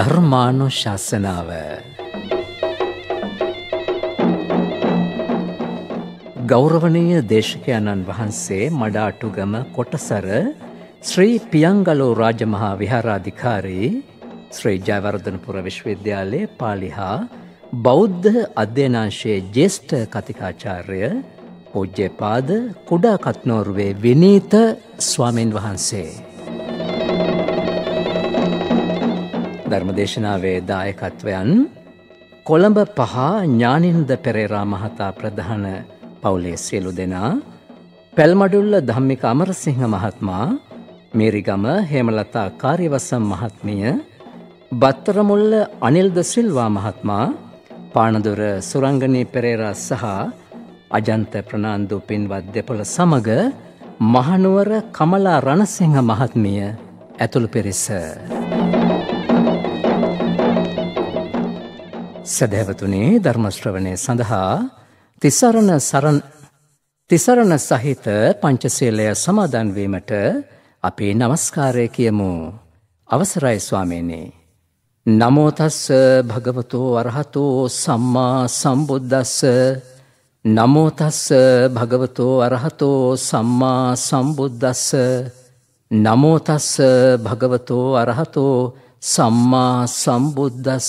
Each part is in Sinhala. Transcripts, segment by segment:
ධර්මානුශාසනාව ගෞරවනීය දේශකයන්න් වහන්සේ මඩාටුගම කොටසර ශ්‍රී පියංගලෝ රාජමහා විහාරාධිකාරී ශ්‍රී ජයවර්ධනපුර විශ්වවිද්‍යාලයේ පාලි හා බෞද්ධ අධ්‍යනාංශයේ ජේෂ්ඨ කතිකාචාර්ය පූජ්‍යපාද කුඩා කත්නෝරුවේ විනීත ස්වාමින් වහන්සේ ධර්මදේශනාවේ දායකත්වයන් කොළඹ පහ ඥානින්ද පෙරේරා මහතා ප්‍රධාන පවුලේ සියලු දෙනා පැල්මඩුල්ල ධම්මික අමරසිංහ මහත්මා මේරිගම හේමලතා කාර්යවසම් මහත්මිය බත්තරමුල්ල අනිල්ද සිල්වා මහත්මා පානදුර සුරංගනී පෙරේරා සහ අජන්ත ප්‍රනාන්දු පින්වත් දෙපොළ සමග මහනුවර කමලා රණසිංහ මහත්මිය ඇතුළු පිරිස. සැදැවතුනේ ධර්මශ්‍රවණය සඳහා තිසරණ සරණ තිසරණ සහිත පංචශීලය සමාදන් වීමට අපේ নমස්කාරය කියමු. අවසරයි ස්වාමීනි. නමෝ තස්ස භගවතෝ අරහතෝ සම්මා සම්බුද්දස්ස නමෝ තස්ස භගවතෝ අරහතෝ සම්මා සම්බුද්දස්ස නමෝ තස්ස භගවතෝ අරහතෝ සම්මා සම්බුද්දස්ස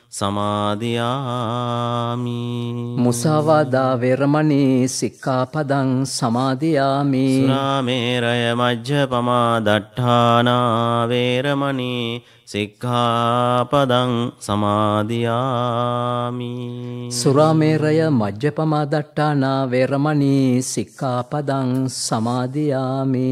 සමාධයාමි මුසාවාදා වෙරමණී සික්කාපදං සමාධයාමි සුරාමේරය මජ්්‍ය පමා දට්ඨානාවේරමණී සික්ඛාපදං සමාධයාමි සුරාමේරය මජ්්‍ය පමා දට්ඨානා වේරමණී සික්ඛාපදං සමාධයාමි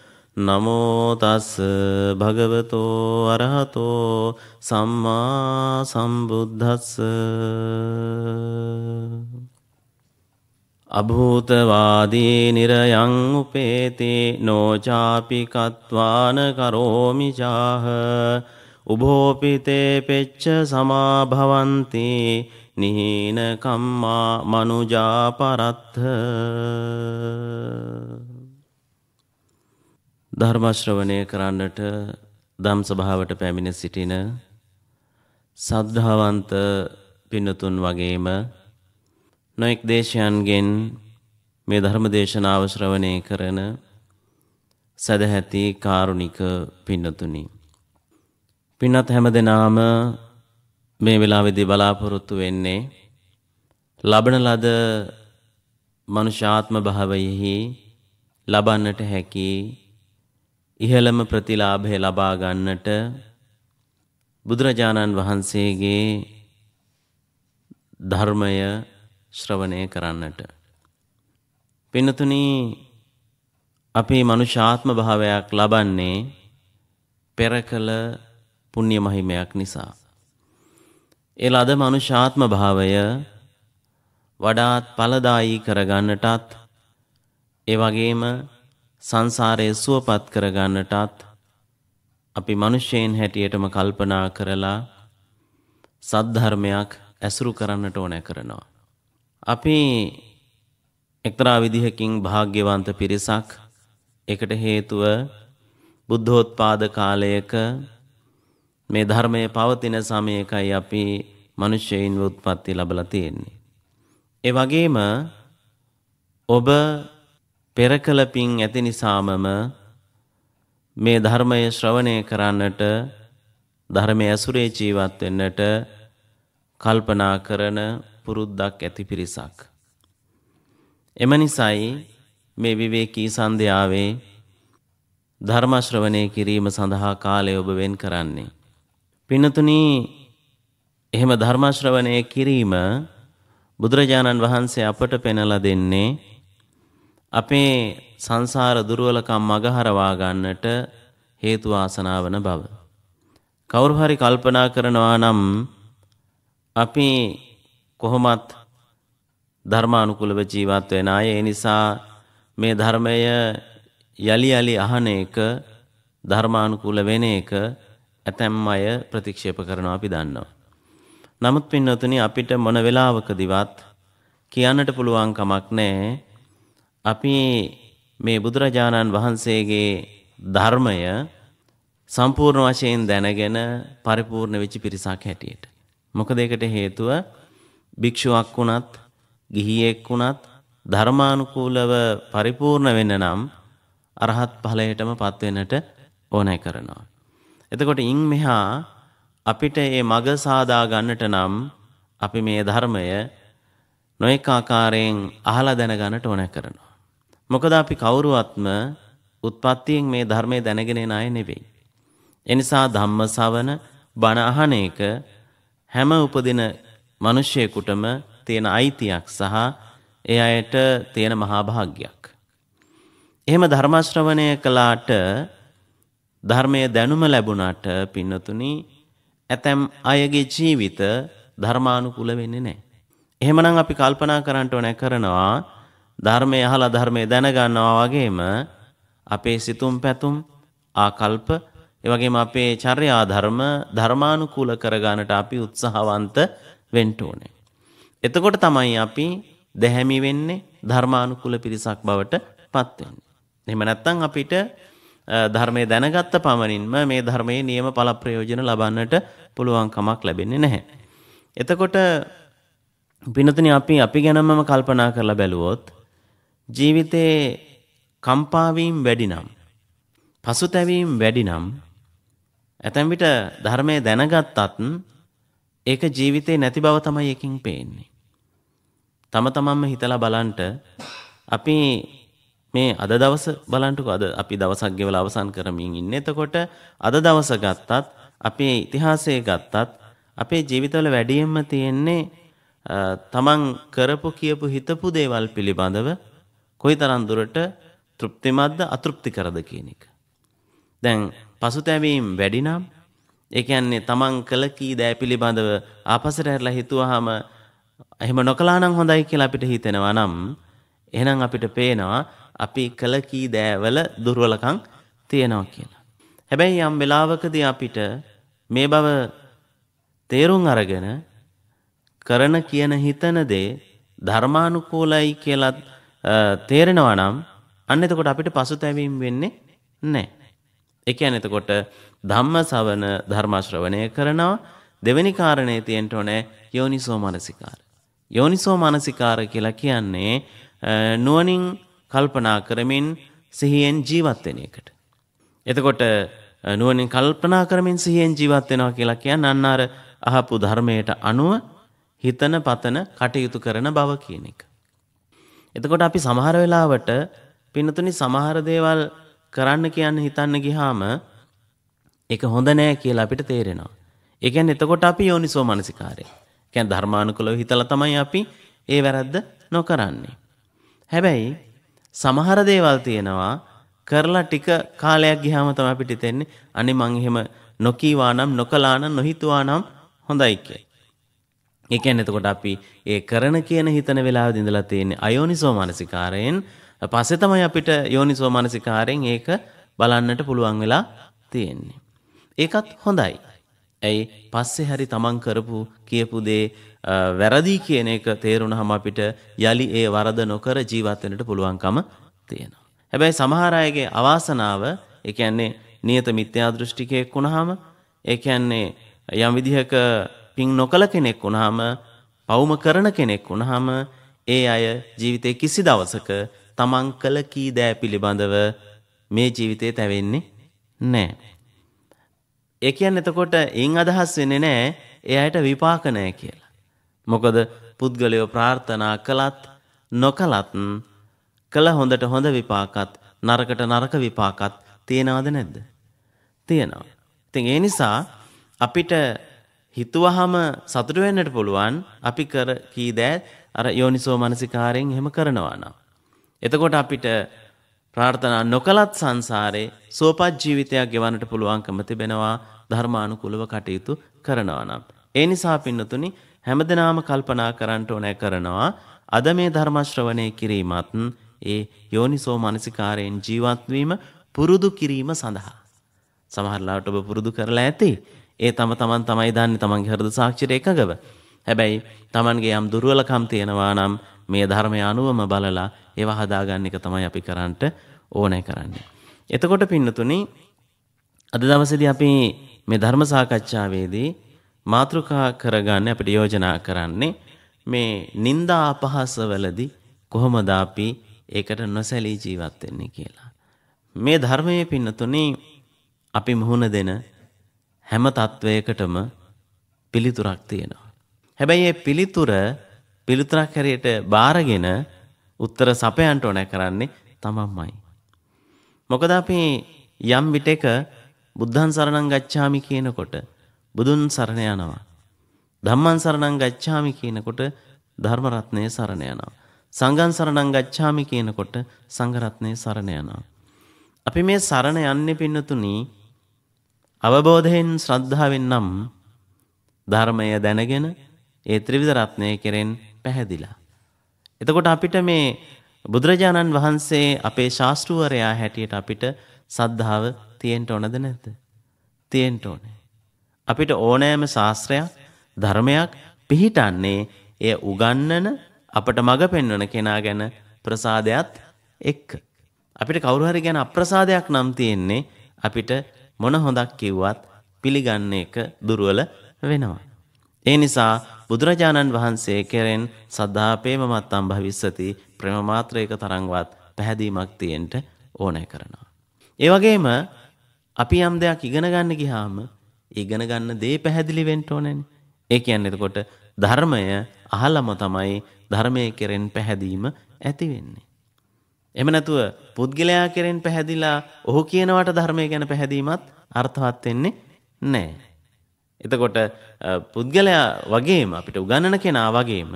නමෝ තස් භගවතෝ අරහතෝ සම්මා සම්බුද්දස්ස අභූතවාදී නිරයං උපේති නොචාපි කත්වාන කරෝමි චාහ උභෝපිතේ පෙච්ච සමාභවಂತಿ නිහීන කම්මා මනුජා පරත්ථ ධර්මශ්‍රවනය කරන්නට දම් සභාවට පැමිණ සිටින සද්ධාවන්ත පින්නතුන් වගේම නොයෙක් දේශයන්ගෙන් මේ ධර්ම දේශනාව ශ්‍රවණය කරන සදැහැති කාරුණික පින්නතුනි. පින්නත් හැම දෙනාම මේ වෙලාවෙදී බලාපොරොත්තු වෙන්නේ ලබන ලද මනුෂාත්ම භාවයෙහි ලබන්නට හැකි ඉහළම ප්‍රතිලාභය ලබා ගන්නට බුදුරජාණන් වහන්සේගේ ධර්මය ශ්‍රවණය කරන්නට පින්නතුනි අපේ මනුෂ්‍යාත්ම භාවයක් ලබන්නේ පෙර කළ පුණ්‍ය මහිමයක් නිසා. ඒ ලද මනුෂ්‍යාත්ම භාවය වඩාත් ඵලදායී කරගන්නටත් ඒ වගේම සංසාරයේ සුවපත් කරගන්නටත් අපි මිනිසෙයින් හැටියටම කල්පනා කරලා සද්ධර්මයක් ඇසුරු කරන්නට ඕන කරනවා. අපි එක්තරා විදිහකින් භාග්‍යවන්ත පිරිසක් එකට හේතුව බුද්ධෝත්පාද කාලයක මේ ධර්මයේ පවතින සමයකයි අපි මිනිසෙයින් උත්පත්ති ලැබලා තියෙන්නේ. ඒ වගේම ඔබ පෙර කළ පින් ඇති නිසාමම මේ ධර්මය ශ්‍රවණය කරන්නට ධර්මය ඇසුරේ ජීවත් වෙන්නට කල්පනා කරන පුරුද්දක් ඇති පිරිසක්. එම නිසයි මේ විවේකී සන්ධ්‍යාවේ ධර්ම ශ්‍රවණය කිරීම සඳහා කාලය ඔබ වෙන් කරන්නේ. පින්නතුනි එහෙම ධර්ම ශ්‍රවණය කිරීම බුදුරජාණන් වහන්සේ අපට පෙන්ලා දෙන්නේ අපේ සංසාර දුර්වලකම් මගහරවා ගන්නට හේතු ආසනා වන බව. කවුරු හරි කල්පනා කරනවා නම් අපි කොහොමත් ධර්මානුකූලව ජීවත් වෙන අය ඒ නිසා මේ ධර්මය යලි යලි අහන එක ධර්මානුකූල වෙන එක ඇතැම් අය ප්‍රතික්ෂේප කරනවා අපි දන්නවා. නමුත් පින්නතුනි අපිට මොන වෙලාවකදිවත් කියන්නට පුළුවන් කමක් නැහැ අපි මේ බුදුරජාණන් වහන්සේගේ ධර්මය සම්පූර්ණ වශයෙන් දැනගෙන පරිපූර්ණ වෙච්ච පිරිසක් හැටියට. මොකද ඒකට හේතුව භික්ෂුවක් වුණත් ගිහියෙක් වුණත් ධර්මානුකූලව පරිපූර්ණ වෙන්න නම් අරහත් ඵලයටම පත් වෙන්නට ඕනෑ කරනවා. එතකොට ඉන් මෙහා අපිට මේ මග සාදා ගන්නට නම් අපි මේ ධර්මය නොඑක ආකාරයෙන් අහලා දැනගන්නට ඕනෑ කරනවා. මොකද අපි කවුරුවත්ම උත්පත්තියෙන් මේ ධර්මය දැනගෙන එන අය නෙවෙයි. එනිසා ධම්ම සවන බණ අහන එක හැම උපදින මිනිසෙකුටම තියෙන අයිතියක් සහ ඒ අයට තියෙන මහා භාග්යක්. එහෙම ධර්ම ශ්‍රවණය කළාට ධර්මයේ දැනුම ලැබුණාට පින්නතුනි ඇතැම් අයගේ ජීවිත ධර්මානුකූල වෙන්නේ නැහැ. එහෙමනම් අපි කල්පනා කරන්න ඕන කරනවා ධර්මය අහලා ධර්මය දැනගන්නවා වගේම අපේ සිතුම් පැතුම් ආකල්ප ඒ වගේම අපේ චර්යා ධර්ම ධර්මානුකූල කරගන්නට අපි උත්සාහවන්ත වෙන්න ඕනේ. එතකොට තමයි අපි දැහැමි වෙන්නේ ධර්මානුකූල පිරිසක් බවට පත් වෙන්නේ. එහෙම නැත්නම් අපිට ධර්මය දැනගත්ත පමණින්ම මේ ධර්මයේ නියම ඵල ප්‍රයෝජන ලබන්නට පුළුවන් කමක් ලැබෙන්නේ නැහැ. එතකොට පින්නතනි අපි අපි ගැනමම කල්පනා කරලා බැලුවොත් ජීවිතයේ කම්පාවීම් වැඩිනම් පසුතැවීම් වැඩිනම් ඇතැම් විට ධර්මය දැනගත්තත් ඒක ජීවිතේ නැති බව තමයි එකින් පේන්නේ. තම තමන්ම හිතලා බලන්ට අපි මේ අද දවස බලන්ටකෝ අද අපි දවසක් ගෙවලා අවසන් කරමින් ඉන්නේ. එතකොට අද දවස ගත්තත් අපේ ඉතිහාසය ගත්තත් අපේ ජීවිතවල වැඩියෙන්ම තියෙන්නේ තමන් කරපු කියපු හිතපු දේවල් පිළිබඳව කොයිතරම් දුරට තෘප්තිමත්ද අතෘප්ති කරද කියන එක. දැන් පසුතැවීම් වැඩි නම් ඒ කියන්නේ තමන් කළ කී දෑ පිළිබඳව ආපසට හැරලා හිතුවාම එහෙම නොකළා නම් හොඳයි කියලා අපිට හිතෙනවා නම් එහෙනම් අපිට පේනවා අපි කළ කී දෑවල දුර්වලකම් තියෙනවා කියලා. හැබැයි යම් වෙලාවකදී අපිට මේ බව තේරුම් අරගෙන කරන කියන හිතන දේ ධර්මානුකූලයි කියලත් තේරෙනවා නම් අන්න එතකොට අපිට පසුතැවීම වෙන්නේ නැහැ. ඒ කියන්නේ එතකොට ධම්ම ශ්‍රවණ ධර්ම ශ්‍රවණය කරනවා දෙවෙනි කාරණේ තියෙන්න ඕනේ යෝනිසෝ මනසිකාර. යෝනිසෝ මනසිකාර කියලා කියන්නේ නුවණින් කල්පනා කරමින් සිහියෙන් ජීවත් වෙන එකට. එතකොට නුවණින් කල්පනා කරමින් සිහියෙන් ජීවත් වෙනවා කියලා කියන්නේ අන්න අර අහපු ධර්මයට අනුව හිතන පතන කටයුතු කරන බව කියන එක. එතකොට අපි සමහර වෙලාවට පින්නතුනි සමහර දේවල් කරන්න කියන්න හිතන්න ගියාම ඒක හොඳ නෑ කියලා අපිට තේරෙනවා. ඒ කියන්නේ එතකොට අපි යෝනිසෝ මනසිකාරය. කියන්නේ ධර්මානුකූලව හිතලා තමයි අපි ඒ වැරද්ද නොකරන්නේ. හැබැයි සමහර දේවල් තියෙනවා කරලා ටික කාලයක් ගියාම තමයි අපිට තේරෙන්නේ අනේ මං එහෙම නොකීවා නම් නොකලා නම් නොහිතුවා නම් හොඳයි කියලා. ඒ කියන්නේ එතකොට අපි ඒ කරන කියන හිතන වෙලාවෙදි ඉඳලා තියෙන්නේ අයෝනිසෝ මානසිකාරයෙන් පස්සේ තමයි අපිට යෝනිසෝ මානසිකාරයෙන් ඒක බලන්නට පුළුවන් වෙලා තියෙන්නේ. ඒකත් හොඳයි. ඇයි පස්සේ හරි තමන් කරපු කියපු දේ වැරදි කියන එක තේරුණාම අපිට යලි ඒ වරද නොකර ජීවත් වෙන්නට පුළුවන්කම තියෙනවා. හැබැයි සමහර අයගේ අවාසනාව ඒ කියන්නේ නියත මිත්‍යා දෘෂ්ටිකයෙක් වුණාම ඒ කියන්නේ යම් විදිහක පින් නොකළ කෙනෙක් වුණාම පවුම කරන කෙනෙක් වුණාම ඒ අය ජීවිතේ කිසි දවසක තමන් කළ කී දෑ පිළිබඳව මේ ජීවිතේ තැවෙන්නේ නැහැ. ඒ කියන්නේ එතකොට එයින් අදහස් වෙන්නේ නැහැ එයාට විපාක නැහැ කියලා. මොකද පුද්ගලයෝ ප්‍රාර්ථනා කළත් නොකළත් කළ හොඳට හොඳ විපාකත් නරකට නරක විපාකත් තියෙනවද නැද්ද? තියෙනවා. ඉතින් ඒ නිසා අපිට හිතුවහම සතුට වෙන්නට පුළුවන් අපි කර කී දෑ අර යෝනිසෝ මනසිකාරයෙන් එහෙම කරනවා නම්. එතකොට අපිට ප්‍රාර්ථනා නොකලත් සංසාරේ සෝපත් ජීවිතයක් ගෙවන්නට පුළුවන්කම තිබෙනවා ධර්මානුකූලව කටයුතු කරනවා නම්. ඒ නිසා පින්නතුනි හැමදෙනාම කල්පනා කරන්නට ඕනෑ කරනවා අද මේ ධර්ම ශ්‍රවණය කිරීමත් ඒ යෝනිසෝ මනසිකාරයෙන් ජීවත් වීම පුරුදු කිරීම සඳහා. සමහරලාට ඔබ පුරුදු කරලා ඇති. ඒ තම තමන් තමයි දන්නේ තමන්ගේ හෘද සාක්ෂියට එකඟව. හැබැයි තමන්ගේ යම් දුර්වලකම් තියෙනවා නම් මේ ධර්මය අනුවම බලලා ඒව හදාගන්න එක තමයි අපි කරන්නට ඕනේ කරන්නේ. එතකොට පින්නතුනි අද දවසේදී අපි මේ ධර්ම සාකච්ඡාවේදී මාතෘකා කරගන්න අපිට යෝජනා කරන්නේ මේ නිന്ദා අපහාසවලදී කොහොමද අපි ඒකට නොසැලී ජීවත් වෙන්නේ කියලා. මේ ධර්මයේ පින්නතුනි අපි මුහුණ දෙන හැම තත්ත්වයකටම පිළිතුරක් තියෙනවා. හැබැයි ඒ පිළිතුර පිළිතුරක් හැරියට බාරගෙන උත්තර සපයන්ට ඕනෑ කරන්නේ තමම්මයි. මොකද අපි යම් විටෙක බුද්ධන් සරණං ගච්ඡාමි කියනකොට බුදුන් සරණ යනවා. ධම්මං සරණං ගච්ඡාමි කියනකොට ධර්ම රත්නයේ සරණ යනවා. සංඝං සරණං ගච්ඡාමි කියනකොට සංඝ රත්නයේ සරණ යනවා. අපි මේ සරණ යන්නේ පින්නතුණී අවබෝධයෙන් ශ්‍රද්ධාවෙන් නම් ධර්මය දැනගෙන ඒ ත්‍රිවිධ රත්නය කෙරෙන් පැහැදිලා. එතකොට අපිට මේ බුදුරජාණන් වහන්සේ අපේ ශාස්ත්‍රූවරයා හැටියට අපිට සද්ධාව තියෙන්න ඕනද නැද්ද? තියෙන්න ඕනේ. අපිට ඕනෑම ශාස්ත්‍රයක් ධර්මයක් පිහිටන්නේ එය උගන්නන අපට මඟ පෙන්වන කෙනා ගැන ප්‍රසාදයක් එක්ක. අපිට කවුරු හරි ගැන අප්‍රසාදයක් නම් තියෙන්නේ අපිට මොන හොඳක් කිව්වත් පිළිගන්න එක දුර්වල වෙනවා. ඒ නිසා බුදුරජාණන් වහන්සේ කෙරෙන් සද්ධාපේම මත්තම් භවිස්සති ප්‍රේම මාත්‍ර එක තරම්වත් පැහැදීමක් තියෙන්න ඕනෑ කරනවා. ඒ වගේම අපි යම් දෙයක් ඉගෙන ගන්න ගියාම ඉගෙන ගන්න දේ පැහැදිලි වෙන්න ඕනනේ. ඒ කියන්නේ එතකොට ධර්මය අහලම තමයි ධර්මයේ කෙරෙන් පැහැදීම ඇති වෙන්නේ. එම නැතුව පුද්ගලයා කෙරෙන් පැහැදිලා ඔහු කියනවට ධර්මය ගැන පැහැදීමත් අර්ථවත් වෙන්නේ නැහැ. එතකොට පුද්ගලයා වගේම අපිට උගන්නන කෙනා වගේම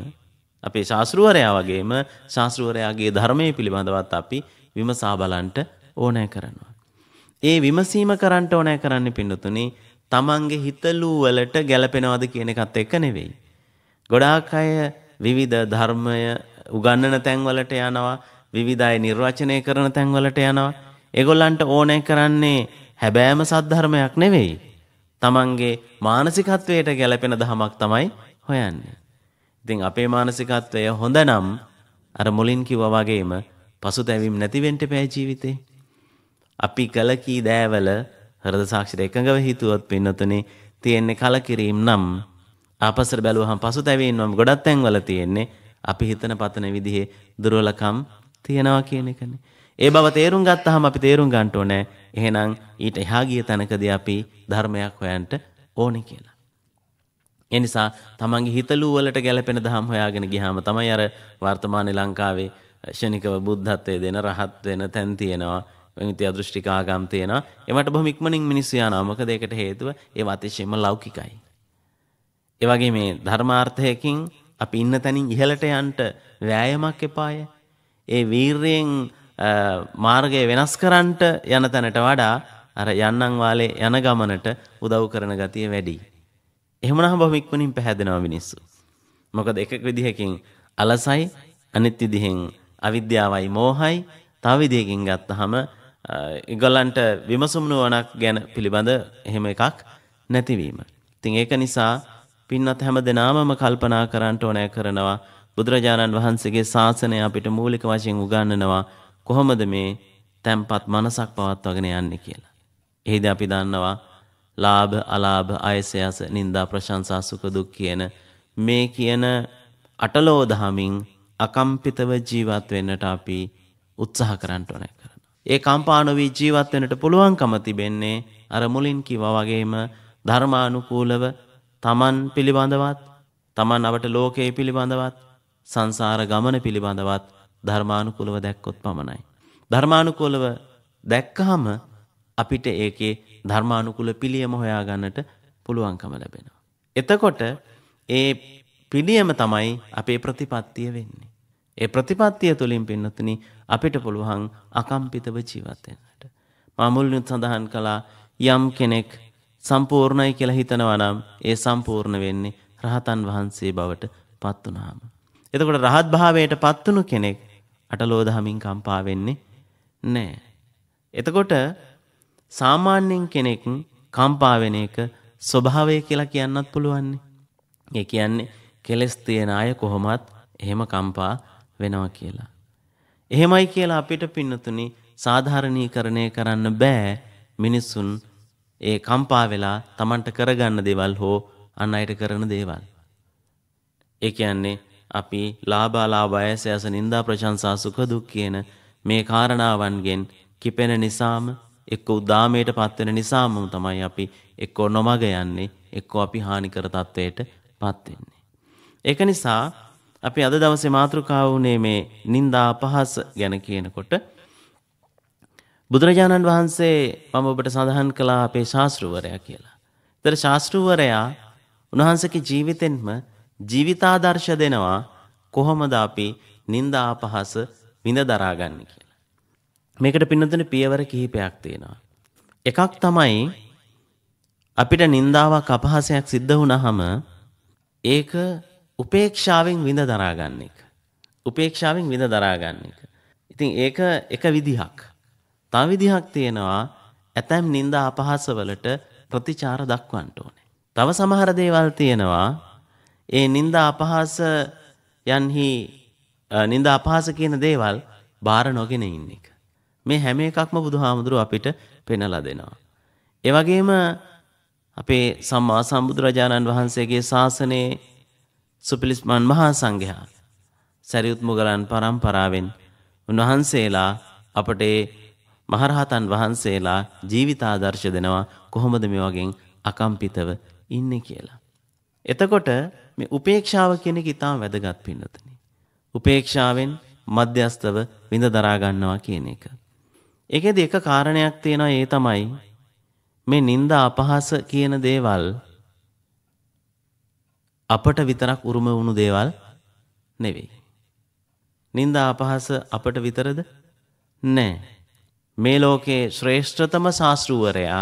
අපේ ශාස්ත්‍රූවරයා වගේම ශාස්ත්‍රූවරයාගේ ධර්මයේ පිළිබඳවත් අපි විමසා බලන්ට ඕනෑ කරනවා. ඒ විමසීම කරන්ට ඕනෑ කරන්න පින්නතුනි තමන්ගේ හිතලූ වලට ගැලපෙනවද කියන එකත් එක්ක නෙවෙයි. ගොඩාක් අය විවිධ ධර්මය උගන්නන තැන්වලට යනවා විවිධාය නිර්වචනය කරන තැන්වලට යනවා. ඒගොල්ලන්ට ඕනෑ කරන්නේ හැබෑම සද්ධර්මයක් නෙවෙයි. තමන්ගේ මානසිකත්වයට ගැලපෙන දහමක් තමයි හොයන්නේ. ඉතින් අපේ මානසිකත්වය හොඳනම් අර මුලින් කිව්වා වගේම පසුතැවීම් නැති වෙන්න බෑ ජීවිතේ. අපි කල කී දෑවල හෘද සාක්ෂිර එකඟව හිතුවොත් පින්නතුනේ තියෙන්නේ කලකිරීම නම් අපසර බැලුවහම පසුතැවීම් නම් ගොඩක් තැන්වල තියෙන්නේ අපි හිතන පතන විදිහේ දුර්වලකම් තියෙනවා කියන එකනේ. ඒ බව තේරුම් ගත්තාම අපි තේරුම් ගන්න ඕනේ. එහෙනම් ඊට එහා ගිය තැනකදී අපි ධර්මයක් හොයන්ට ඕනේ කියලා. ඒ නිසා තමන්ගේ හිතලු වලට ගැලපෙන දහම් හොයාගෙන ගියාම තමයි අර වර්තමාන ලංකාවේ ශනිකව බුද්ධත්වයේ දෙන රහත් වෙන තැන් තියෙනවා. මිත්‍යා දෘෂ්ටික ආගම් තියෙනවා. ඒවට බොහොම ඉක්මනින් මිනිස්සු යනවා. මොකද ඒකට හේතුව ඒව අතිශයින්ම ලෞකිකයි. ඒ වගේ මේ ධර්මාර්ථයකින් අපි ඉන්න තැනින් ඉහළට යන්න වෑයමක් එපාය. ඒ වීර්යෙන් මාර්ගය වෙනස් කරන්නට යන තැනට වඩා අර යන්නන් වාලේ යන ගමනට උදව් කරන ගතිය වැඩි. එහෙම නම් බොහොම ඉක්මනින් පැහැදෙනවා මිනිස්සු. මොකද එකක විදිහකින් අලසයි අනිත් විදිහෙන් අවිද්‍යාවයි මෝහයි තව විදිහකින් ගත්තහම ඒගොල්ලන්ට විමසුම් නුවණක් ගැන පිළිබඳ එහෙම එකක් නැතිවීම. ඉතින් ඒක නිසා පින්නත් හැම දිනාමම කල්පනා කරන්න ඕනෑ කරනවා බුදුරජාණන් වහන්සේගේ ශාසනය අපිට මූලික වශයෙන් උගන්වනවා කොහොමද මේ තැම්පත් මනසක් පවත්වාගෙන යන්නේ කියලා. එහිදී අපි දන්නවා ලාභ, අලාභ, අයස යස, නිന്ദා, ප්‍රශංසා, සුඛ දුක් කියන මේ කියන අටලෝ දහමින් අකම්පිතව ජීවත් වෙන්නට අපි උත්සාහ කරන්න ඕනේ කරනවා. ඒ කම්පා නොවී ජීවත් වෙන්නට පුළුවන්කම තිබෙන්නේ අර මුලින් කිව්වා වගේම ධර්මානුකූලව Taman පිළිබඳවත් Taman අපට ලෝකයේ පිළිබඳවත් සංසාර ගමන පිළිබඳවත් ධර්මානුකූලව දැක්කොත් පමණයි. ධර්මානුකූලව දැක්කහම අපිට ඒකේ ධර්මානුකූල පිළියම හොයාගන්නට පුළුවන්කම ලැබෙනවා. එතකොට ඒ පිළියම තමයි අපේ ප්‍රතිපත්තිය වෙන්නේ. ඒ ප්‍රතිපත්තිය තුළින් පින්නතුනි අපිට පුළුවන් අකම්පිතව ජීවත් වෙන්නට. මාමුල්නුත් සඳහන් කළා යම් කෙනෙක් සම්පූර්ණයි කියලා හිතනවා නම් ඒ සම්පූර්ණ වෙන්නේ රහතන් වහන්සේ බවට පත් වුණාම. එතකොට රහත් භාවයට පත්වුණු කෙනෙක් අටලෝ දහමින් කම්පා වෙන්නේ නැහැ. එතකොට සාමාන්‍යයෙන් කෙනෙක් කම්පා වෙන එක ස්වභාවය කියලා කියන්නත් පුළුවන්. ඒ කියන්නේ කෙලස් තියෙන අය කොහොමත් එහෙම කම්පා වෙනවා කියලා. එහෙමයි කියලා අපිට පින්නතුනි සාධාරණීකරණය කරන්න බෑ මිනිසුන් ඒ කම්පා වෙලා Tamanට කරගන්න දේවල් හෝ අන් අයට කරන දේවල්. ඒ කියන්නේ අපි ලාභාලාභ අයසයස නින්දා ප්‍රශංසා සුඛ දුක් කියන මේ කාරණාවන්ගෙන් කිපෙන නිසාම එක්ක උදාමයට පත්වෙන නිසාම තමයි අපි එක්ක නොමග යන්නේ එක්ක අපි හානිකර තත්වයට පත් වෙන්නේ. ඒක නිසා අපි අද දවසේ මාතෘකාව වුණේ මේ නින්දා අපහාස ගැන කියනකොට බුදුරජාණන් වහන්සේ මම ඔබට සඳහන් කළා අපේ ශාස්ත්‍රවරයා කියලා. ඒතර ශාස්ත්‍රවරයා උන්වහන්සේගේ ජීවිතෙන්ම ජීවිතාදර්ශ දෙනවා කොහොමද අපි නින්දා අපහාස විඳ දරාගන්න කියලා. මේකට පින්නතුනේ පියවර කිහිපයක් තියෙනවා. එකක් තමයි අපිට නින්දාවක් අපහාසයක් සිද්ධ වුණාම ඒක උපේක්ෂාවෙන් විඳ දරාගන්න එක. උපේක්ෂාවෙන් විඳ දරාගන්න එක. ඉතින් ඒක එක විදිහක්. තව විදිහක් තියෙනවා ඇතැම් නින්දා අපහාසවලට ප්‍රතිචාර දක්වන්න ඕනේ. තව සමහර දේවල් තියෙනවා ඒ නිന്ദා අපහාස යන්හි නිന്ദා අපහාස කියන දේවල් බාර නොගෙන ඉන්න එක. මේ හැම එකක්ම බුදුහාමුදුරුව අපිට පෙන්වලා දෙනවා. ඒ වගේම අපේ සම්මා සම්බුදුරජාණන් වහන්සේගේ ශාසනයේ සුපිලිස්මන් මහා සංඝයා සරියුත් මුගලන් පරම්පරාවෙන් උන්වහන්සේලා අපට මහරහතන් වහන්සේලා ජීවිතාදර්ශ දෙනවා කොහොමද මේ වගේ අකම්පිතව ඉන්නේ කියලා. එතකොට මේ උපේක්ෂාව කියන එක ඊටාම වැදගත් පින්නතනි. උපේක්ෂාවෙන් මධ්‍යස්තව විඳ දරා ගන්නවා කියන එක. ඒකෙදි එක කාරණයක් තියෙනවා ඒ තමයි මේ නිନ୍ଦා අපහාස කියන දේවල් අපට විතරක් උරුම වුණු දේවල් නෙවෙයි. නිନ୍ଦා අපහාස අපට විතරද? නෑ. මේ ලෝකේ ශ්‍රේෂ්ඨතම ශාස්ත්‍රූවරයා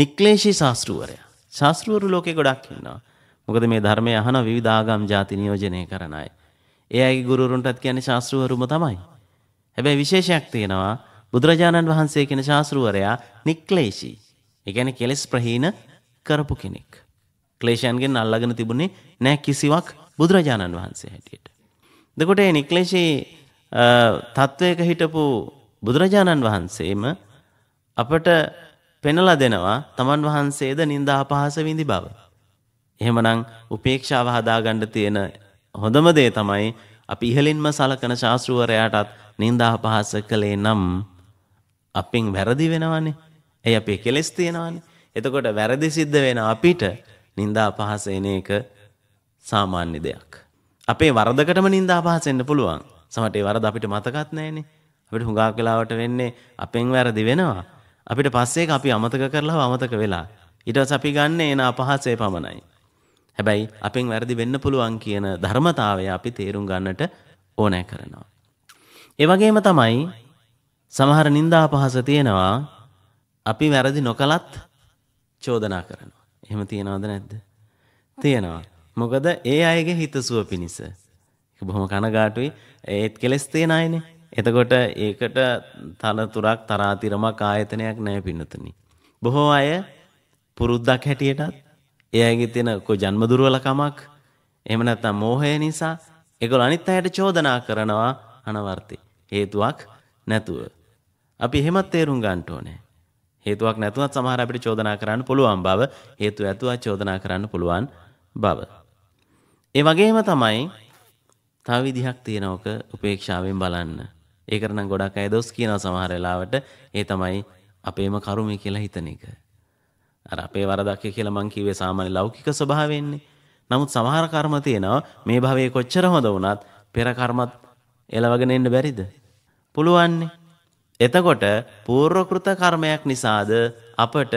නික්ලේශී ශාස්ත්‍රූවරයා. ශාස්ත්‍රූවරු ලෝකේ ගොඩක් ඉන්නවා. මොකද මේ ධර්මය අහන විවිධාගම් ಜಾති නියෝජනය කරන අය. ඒ අයගේ ගුරුවරුන්ටත් කියන්නේ ශාස්ත්‍රවරුම තමයි. හැබැයි විශේෂයක් තියෙනවා බුදුරජාණන් වහන්සේ කියන ශාස්ත්‍රවරයා නික්ලේශී. ඒ කියන්නේ කෙලෙස් ප්‍රහීන කරපු කෙනෙක්. ක්ලේශයන්ගෙන් අල්ලාගෙන තිබුණේ නෑ කිසිවක් බුදුරජාණන් වහන්සේ හැටියට. එතකොට මේ නික්ලේශී තත්වයක හිටපු බුදුරජාණන් වහන්සේම අපට පෙනලා දෙනවා තමන් වහන්සේද නින්දා අපහාස විඳි බව. එහෙමනම් උපේක්ෂාව හදාගන්න තියෙන හොඳම දේ තමයි අපි ඉහලින්ම සලකන ශාස්ත්‍රවරයාටත් නින්දා පහස කළේ නම් අපින් වැරදි වෙනවනේ. ඒ අපේ කෙලෙස් තියෙනවනේ. එතකොට වැරදි සිද්ධ වෙන අපිට නින්දා පහස එන එක සාමාන්‍ය දෙයක්. අපේ වරදකටම නින්දා පහස එන්න පුළුවන්. සමහරට ඒ වරද අපිට මතකත් නැහැනේ. අපිට හුඟක් වෙලාවට වෙන්නේ අපෙන් වැරදි වෙනවා. අපිට පස්සේ අපි අමතක කරලා අමතක වෙලා. ඊට පස්සේ අපි ගන්න එන අපහසය පමණයි. හැබැයි අපෙන් වැරදි වෙන්න පුළුවන් කියන ධර්මතාවය අපි තේරුම් ගන්නට ඕනෑ කරනවා. ඒවගේම තමයි සමහර නින්දා පහස තියෙනවා අපි වැරදි නොකලත් චෝදනා කරනවා. එහෙම තියෙනවද නැද්ද? තියෙනවා. මොකද ඒ අයගේ හිතසුව පිණිස. බොහොම කනගාටුයි ඒත් කෙලෙස් තියෙන අයනේ. එතකොට ඒකට තනතුරක් තරාතිරමක් ආයතනයක් නැහැ පින්නතුනි. බොහෝ අය පුරුද්දක් හැටියටත් ඒ අයගේ තියෙන කොයි ජන්ම දුර්වලකමක් එහෙම නැත්නම් මෝහය නිසා ඒගොල්ලෝ අනිත් අයට චෝදනා කරනවා අනවර්තේ. හේතුවක් නැතුව. අපි එහෙමත් තේරුම් ගන්න ඕනේ. හේතුවක් නැතුවත් සමහර අපිට චෝදනා කරන්න පුළුවන් බව, හේතු ඇතුවත් චෝදනා කරන්න පුළුවන් බව. ඒ වගේම තමයි තව විදිහක් තියෙනවක උපේක්ෂාවෙන් බලන්න. ඒකට නම් ගොඩක් අය දොස් කියනවා සමහර වෙලාවට. ඒ තමයි අපේම කර්මය කියලා හිතන එක. අර අපේ වරදක්ය කියලා මං කිව්වේ සාමාන්‍ය ලෞකික ස්වභාවයෙන්නේ. නමුත් සමහර කර්ම තියෙනවා මේ භවයේ කොච්චර හොඳ වුණත් පෙර කර්මත් එලවගෙන එන්න බැරිද? පුළුවන්නේ. එතකොට පූර්වකృత කර්මයක් නිසාද අපට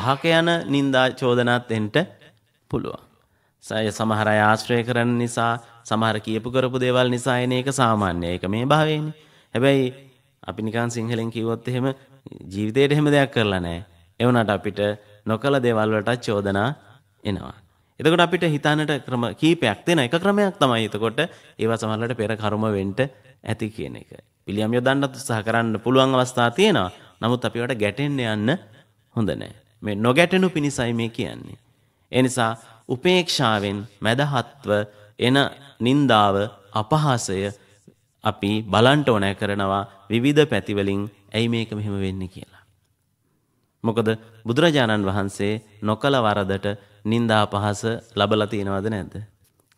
අහක යන නිന്ദා චෝදනාත් එන්න පුළුවන්. සය සමහර අය ආශ්‍රය කරන නිසා සමහර කියපු කරපු දේවල් නිසා එන එක සාමාන්‍ය ඒක මේ භවයේනේ. හැබැයි අපි නිකන් සිංහලෙන් කිව්වොත් එහෙම ජීවිතේට එහෙම දෙයක් කරලා නැහැ. ඒ වුණාට අපිට නොකළ දේවල් වලට චෝදනා එනවා. එතකොට අපිට හිතන්නට ක්‍රම කීපයක් තියෙන එක ක්‍රමයක් තමයි එතකොට ඒවා සමහරවිට පෙර කර්ම වෙන්න ඇති කියන එක. පිළියම් යොදන්න උත්සාහ කරන්න පුළුවන් අවස්ථා තියෙනවා. නමුත් අපි ඒවට ගැටෙන්න යන්න හොඳ නැහැ. මේ නොගැටෙනු පිණිසයි මේ කියන්නේ. ඒ නිසා උපේක්ෂාවෙන් මදහත්ව එන නින්දාව අපහාසය අපි බලන්ට ඕනෑ කරනවා විවිධ පැතිවලින් ඇයි මේක මෙහෙම වෙන්න කියලා. මොකද බුදුරජාණන් වහන්සේ නොකළ වරදට නින්දා පහස ලබලා තියෙනවද නැද්ද?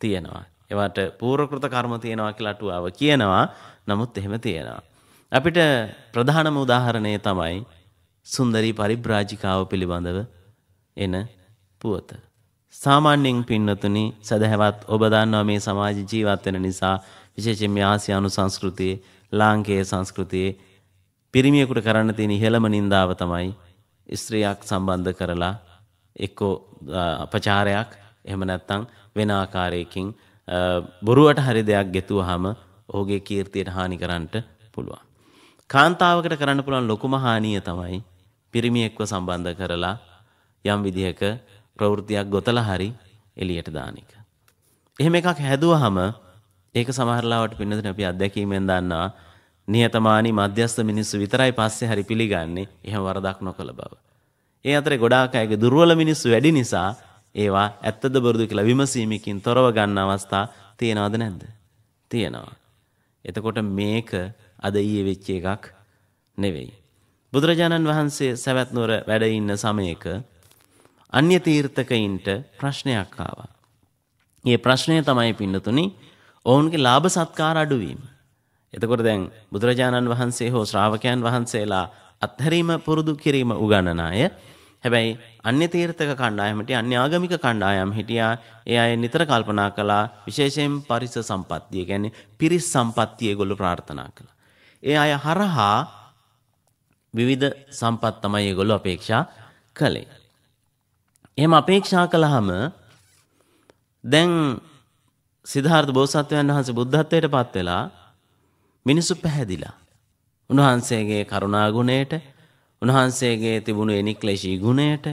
තියෙනවා. ඒවට පූර්වකృత කර්ම තියෙනවා කියලා අටුවාව කියනවා. නමුත් එහෙම තියෙනවා. අපිට ප්‍රධානම උදාහරණය තමයි සුන්දරී පරිබ්‍රාජිකාව පිළිබඳව එන පුවත. සාමාන්‍යයෙන් පින්නතුනි සදහැවත් ඔබ දන්නවා මේ සමාජ ජීවත් වෙන නිසා විශේෂයෙන් මේ ආසියානු සංස්කෘතියේ ලාංකේය සංස්කෘතියේ පිරිමියෙකුට කරන්න තියෙන ඉහළම නින්දාව තමයි ස්ත්‍රියක් සම්බන්ධ කරලා එක්කෝ අපචාරයක් එහෙම නැත්තං වෙන ආකාරයකින් බොරුවට හරි දෙයක් ගෙතුවහම ඔහුගේ කීර්තියට හානි කරන්නට පුළුවන්. කාන්තාවකට කරන්න පුළුවන් ලොකුම හානිය තමයි පිරිමියෙක්ව සම්බන්ධ කරලා යම් විදිහක ප්‍රවෘතියක් ගොතල හරි එලියට දානික. එහෙම එකක් හැදුවහම ඒක සමහරලාවට පින්නදින අපි අත්දැකීමෙන් දන්නවා නිහතමානී මධ්‍යස්ථ මිනිස්සු විතරයි පස්සේ හරි පිළිගන්නේ එහෙම වරදක් නොකළ බව. ඒ අතරේ ගොඩාක් අයගේ දුර්වල මිනිස්සු වැඩි නිසා ඒවා ඇත්තද බොරුද කියලා විමසීමකින් තොරව ගන්න අවස්ථා තියෙනවද නැද්ද? තියෙනවා. එතකොට මේක අද ඊයේ වෙච්ච එකක් නෙවෙයි. බුදුරජාණන් වහන්සේ සවැත්නුවර වැඩ ඉන්න සමයක අන්‍ය තීර්ථකයින්ට ප්‍රශ්නයක් ආවා. ඒ ප්‍රශ්නය තමයි පින්නතුනි ඔවුන්ගේ ලාභ සත්කාර අඩුවීම. එතකොට දැන් බුදුරජාණන් වහන්සේ හෝ ශ්‍රාවකයන් වහන්සේලා අත්හැරීම පුරුදු කිරීම උගන්නන අය. හැබැයි අන්‍ය තීර්ථක කණ්ඩායම හිටියා අන්‍ය ආගමික කණ්ඩායම් හිටියා. ඒ අය නිතර කල්පනා කළා විශේෂයෙන් පරිස සම්පත්තිය. කියන්නේ පිරිස් සම්පත්තිය ඒගොල්ලෝ ප්‍රාර්ථනා කළා. ඒ අය හරහා විවිධ සම්පත් තමයි ඒගොල්ලෝ අපේක්ෂා කළේ. එහෙම අපේක්ෂා කළාම දැන් සිද්ධාර්ථ බෝසත්වයන් වහන්සේ බුද්ධත්වයට පත් වෙලා මිනිසු පැහැදිලා. උන්වහන්සේගේ කරුණාගුණයට උන්වහන්සේගේ තිබුණු එනික්ලේශී ගුණයට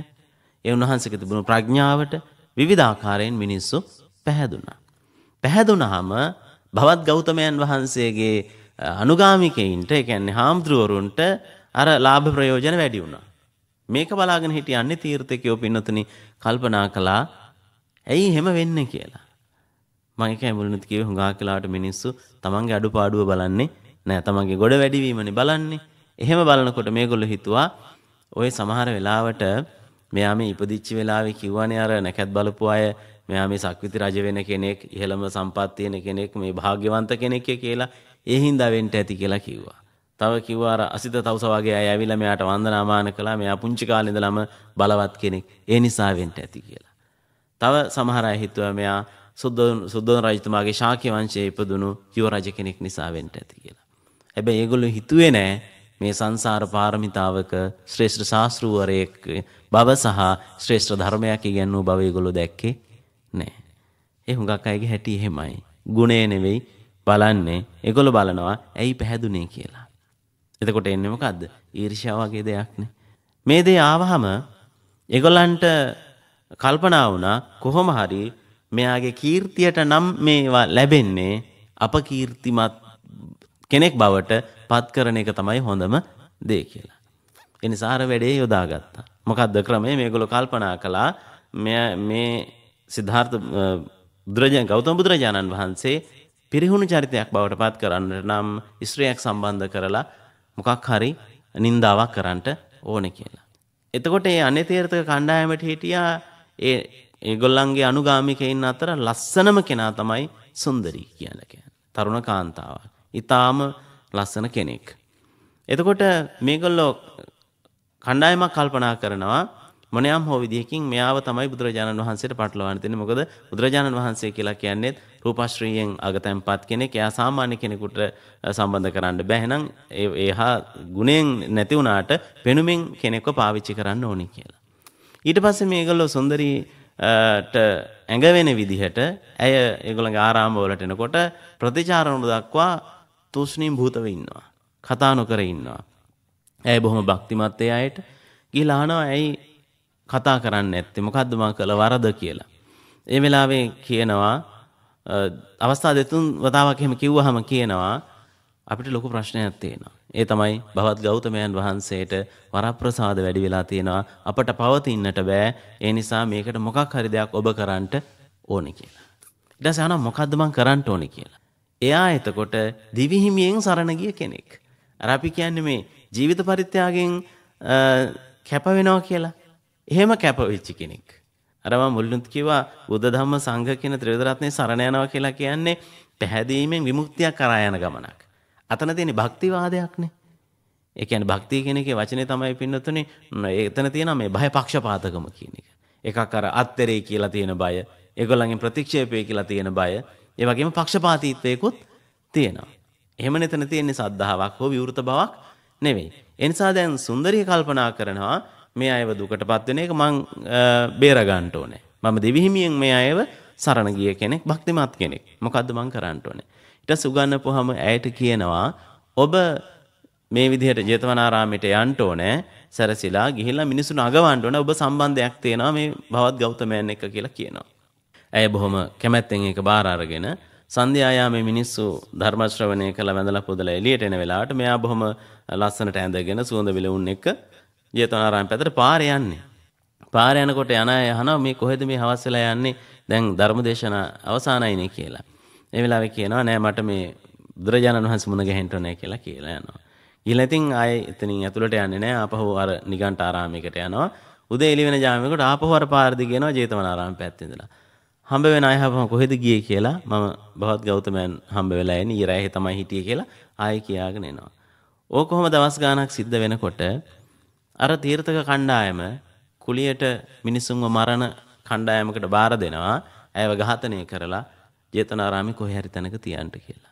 ඒ උන්වහන්සේක තිබුණු ප්‍රඥාවට විවිධාකාරයෙන් මිනිස්සු පැහැදුනා. පැහැදුනහම භවත් ගෞතමයන් වහන්සේගේ අනුගාමිකයින්ට ඒ කියන්නේ හාමුදුරුවරුන්ට අර ලාභ ප්‍රයෝජන වැඩි වුණා. මේක බලාගෙන හිටියන්නේ තීර්ථකයෝ පින්නතුනි කල්පනා කළා ඇයි එහෙම වෙන්නේ කියලා. මම ඒක ඇඹුලනුත් කියවේ හුඟා කියලාට මිනිස්සු තමන්ගේ අඩුපාඩුව බලන්නේ නෑ තමන්ගේ ගොඩ වැඩිවීමනේ බලන්නේ. එහෙම බලනකොට මේගොල්ලෝ හිතුවා ওই සමහර වෙලාවට මෙයා මේ ඉපදිච්ච වෙලාවේ කිව්වනේ අර නැකත් බලපු අය මෙයා මේ සක්විති රජ වෙන කෙනෙක් ඉහළම සම්පත් තියෙන කෙනෙක් මේ භාග්‍යවන්ත කෙනෙක් කියලා ඒ හින්දා වෙන්න ඇති කියලා කිව්වා. තව කිව්වා අර අසිත තවුස වගේ අය ඇවිල්ලා මෙයාට වන්දනාමාන කළා. මෙයා පුංචි කාලේ ඉඳලම බලවත් කෙනෙක්. ඒ නිසා වෙන්න ඇති කියලා. තව සමහර අය හිතුවා මෙයා සුද්දෝන රජතුමාගේ ශාක්‍ය වංශයේ ඉපදුණු යුවරජ කෙනෙක් නිසා වෙන්න ඇති කියලා. හැබැයි ඒගොල්ලෝ හිතුවේ නෑ මේ සංසාර පාරමිතාවක ශ්‍රේෂ්ඨ ශාස්ත්‍රූවරයෙක් බව සහ ශ්‍රේෂ්ඨ ධර්මයක් ඉගැන්වූ බව ඒගොල්ලෝ දැක්කේ නෑ. ඒ හුඟක් අයගේ හැටි එහෙමයි. ගුණේ නෙවෙයි බලන්නේ ඒගොල්ලෝ බලනවා ඇයි පැහැදුනේ කියලා. එතකොට එන්නේ මොකද්ද? ඊර්ෂ්‍යාව වගේ දෙයක්නේ. මේ දේ ආවහම ඒගොල්ලන්ට කල්පනා වුණා කොහොම හරි මෙයාගේ කීර්තියට නම් මේවා ලැබෙන්නේ අපකීර්තිමත් කෙනෙක් බවට පත්කරන එක තමයි හොඳම දේ කියලා. එනිසාර වැඩේ යොදාගත්තා. මොකක්ද ක්‍රමේ මේගොල්ලෝ කල්පනා කළා මේ සිද්ධාර්ථ බුදුරජාණන් ගෞතම බුදුරජාණන් වහන්සේ පිරිහුණු චරිතයක් බවට පත් කරන්නට නම් ස්ත්‍රියක් සම්බන්ධ කරලා මොකක් හරි නින්දාවක් කරන්නට ඕන කියලා. එතකොට ඒ අනේ තීර්ථක කණ්ඩායමට හිටියා ඒ ඒගොල්ලන්ගේ අනුගාමිකයින් අතර ලස්සනම කෙනා තමයි සුන්දරී කියලා කියන්නේ. තරුණ කාන්තාව. ඊටාම ලස්සන කෙනෙක්. එතකොට මේගොල්ලෝ කණ්ඩායමක් කල්පනා කරනවා මොනියම් හෝ විදිහකින් මෙයාව තමයි බුදුරජාණන් වහන්සේට පටලවන්න තියෙන්නේ. මොකද බුදුරජාණන් වහන්සේ කියලා කියන්නේ රූපශ්‍රීයෙන් අගතම්පත් කෙනෙක්. එයා සාමාන්‍ය කෙනෙකුට සම්බන්ධ කරන්න බෑ. එහෙනම් ඒහා ගුණයෙන් නැති වුණාට පෙනුමින් කෙනෙක්ව පාවිච්චි කරන්න ඕනේ කියලා. ඊට පස්සේ මේගොල්ලෝ සුන්දරී ට ඇඟවෙන විදිහට ඇය ඒගොළඟ ආරාම්භවලට එනකොට ප්‍රතිචාරණු දක්වා තුෂ්ණීම් භූතව ඉන්නවා. කතා නොකර ඉන්නවා. ඇය බොහොම භක්තිමත්ය අයට ගිහිලා අහනවා ඇයි කතා කරන්න ඇත්තේ මොකද්ද මම කළ වරද කියලා. ඒ වෙලාවේ කියනවා අවස්ථා දෙතුන් වතාවක් එහෙම කිව්වහම කියනවා අපිට ලොකු ප්‍රශ්නයක් තියෙනවා. ඒ තමයි භවත් ගෞතමයන් වහන්සේට වරප්‍රසාද වැඩි වෙලා තියෙනවා අපට පවතින්නට බෑ ඒ නිසා මේකට මොකක් හරි දෙයක් ඔබ කරන්නට ඕනේ කියලා. ඊට පස්සේ අහනවා මොකද්ද මං කරන්න ඕනේ කියලා. එයා එතකොට දිවිහිමියෙන් සරණ ගිය කෙනෙක්. අර අපි කියන්නේ මේ ජීවිත පරිත්‍යාගයෙන් කැප වෙනවා කියලා. එහෙම කැප වෙච්ච කෙනෙක්. අර මම මුලින්ම කිව්වා බුද්ධ ධම්ම සංඝ කියන ත්‍රිවිධ රත්නේ සරණ යනවා කියලා කියන්නේ පැහැදීමෙන් විමුක්තිය කරා යන ගමනක්. අතන තියෙන භක්තිවාදයක්නේ. ඒ කියන්නේ භක්තිය කියන එකේ වචනේ තමයි පින්නතුනේ එතන තියෙන මේ බය පක්ෂපාතකම කියන එක. එකක් අර අත්තරේ කියලා තියෙන බය, ඒගොල්ලන්ගේ ප්‍රතික්ෂේපය කියලා තියෙන බය, ඒ වගේම පක්ෂපාතීත්වයකුත් තියෙනවා. එහෙම නෙතන තියෙන්නේ සද්ධාාවක් හෝ විවෘත බවක් නෙවෙයි. ඒ නිසා දැන් සුන්දරිය කල්පනා කරනවා මේ අයව දුකටපත් වෙන එක මං බේර ගන්න ඕනේ. මම දෙවිහිමියෙන් මේ අයව සරණ ගිය කෙනෙක්, භක්තිමත් කෙනෙක්. මොකද්ද මං කරන්න ඕනේ? ඊටස් උගන්නපුවාම ඇයට කියනවා ඔබ මේ විදිහට ජේතවනාරාමයට යන්න ඕනේ සැරසිලා ගිහිල්ලා මිනිසුන් අගවන්න ඕනේ ඔබ සම්බන්ධයක් තියෙනවා මේ භවත් ගෞතමයන් එක්ක කියලා කියනවා. ඇය බොහොම කැමැත්තෙන් ඒක බාර අරගෙන සන්ධ්‍යායාමේ මිනිස්සු ධර්ම ශ්‍රවණය කළ වැඳලා පුදලා එළියට එන වෙලාවට මෙයා බොහොම ලස්සනට ඇඳගෙන සුවඳ විලවුන් එක්ක ජේතවනාරාම පැත්තට පාරේ යන්නේ. පාරේ යනකොට යන අය අහනවා මේ කොහෙද මේ හවස් වෙලා යන්නේ? දැන් ධර්මදේශන අවසానයිනේ කියලා. ඒ වෙලාවේ කියනවා නෑ මට මේ බුදුරජාණන් වහන්සේ මුණ ගැහෙන්න ඕනේ කියලා කියලා යනවා. ගිහලා ඉතින් ආයේ එතනින් ඇතුළට යන්නේ නෑ ආපහු අර නිගණ්ඨ ආරාමයකට යනවා. උදේ එළි වෙන ජාමයකට ආපහු අර පාර දිගේනවා ජේතවනාරාම පැත්තේ ඉඳලා. හම්බ වෙන අය හපම කොහෙද ගියේ කියලා මම බහත් ගෞතමයන් හම්බ වෙලා එන්නේ ඊරෑහි තමයි හිටියේ කියලා ආයෙ කියාගෙන එනවා. ඕක කොහොම දවස් ගාණක් සිද්ධ වෙනකොට අර තීර්ථක කණ්ඩායම කුලියට මිනිසුන්ව මරණ කණ්ඩායමකට බාර දෙනවා. ඇයව ඝාතනය කරලා ජේතනාරාමි කොහේ හරි තැනක තියන්න කියලා.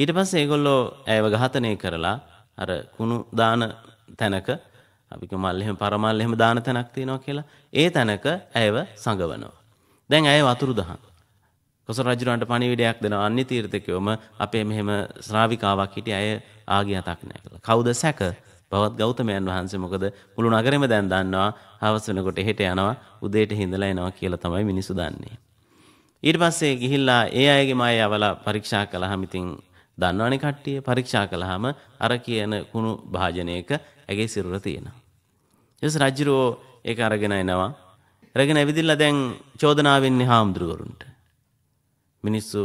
ඊට පස්සේ ඒගොල්ලෝ ඇයව ඝාතනය කරලා අර කුණු දාන තැනක අපි මල් එහෙම පරමල් එහෙම දාන තැනක් තියෙනවා කියලා ඒ තැනක ඇයව සංගවනවා. දැන් ඇය වතුරු දහන. කොසල් රජුරන්ට පණිවිඩයක් දෙනවා අන්‍ය තීර්ථකයෝම අපේ මෙහෙම ශ්‍රාවිකාවක් හිටිය ඇය ආගිය අතක් නැහැ කියලා. කවුද සැක? බවත් ගෞතමයන් වහන්සේ මොකද මුළු නගරෙම දැන් දන්නවා හවස වෙනකොට එහෙට යනවා උදේට හිඳලා එනවා කියලා තමයි මිනිස්සු දන්නේ. ඊට පස්සේ ගිහිල්ලා ඒ අයගේ මාය යවලා පරීක්ෂා කළාම ඉතින් දන්නවනේ කට්ටිය පරීක්ෂා කළාම අර කියන කුණු භාජනයක ඇගේ සිරුර තියෙනවා. ඊටස් රජුරෝ ඒක අරගෙන එනවා. අරගෙන ඇවිදිලා දැන් චෝදනාවෙන්නේ හාමුදුරුවරුන්ට. මිනිස්සු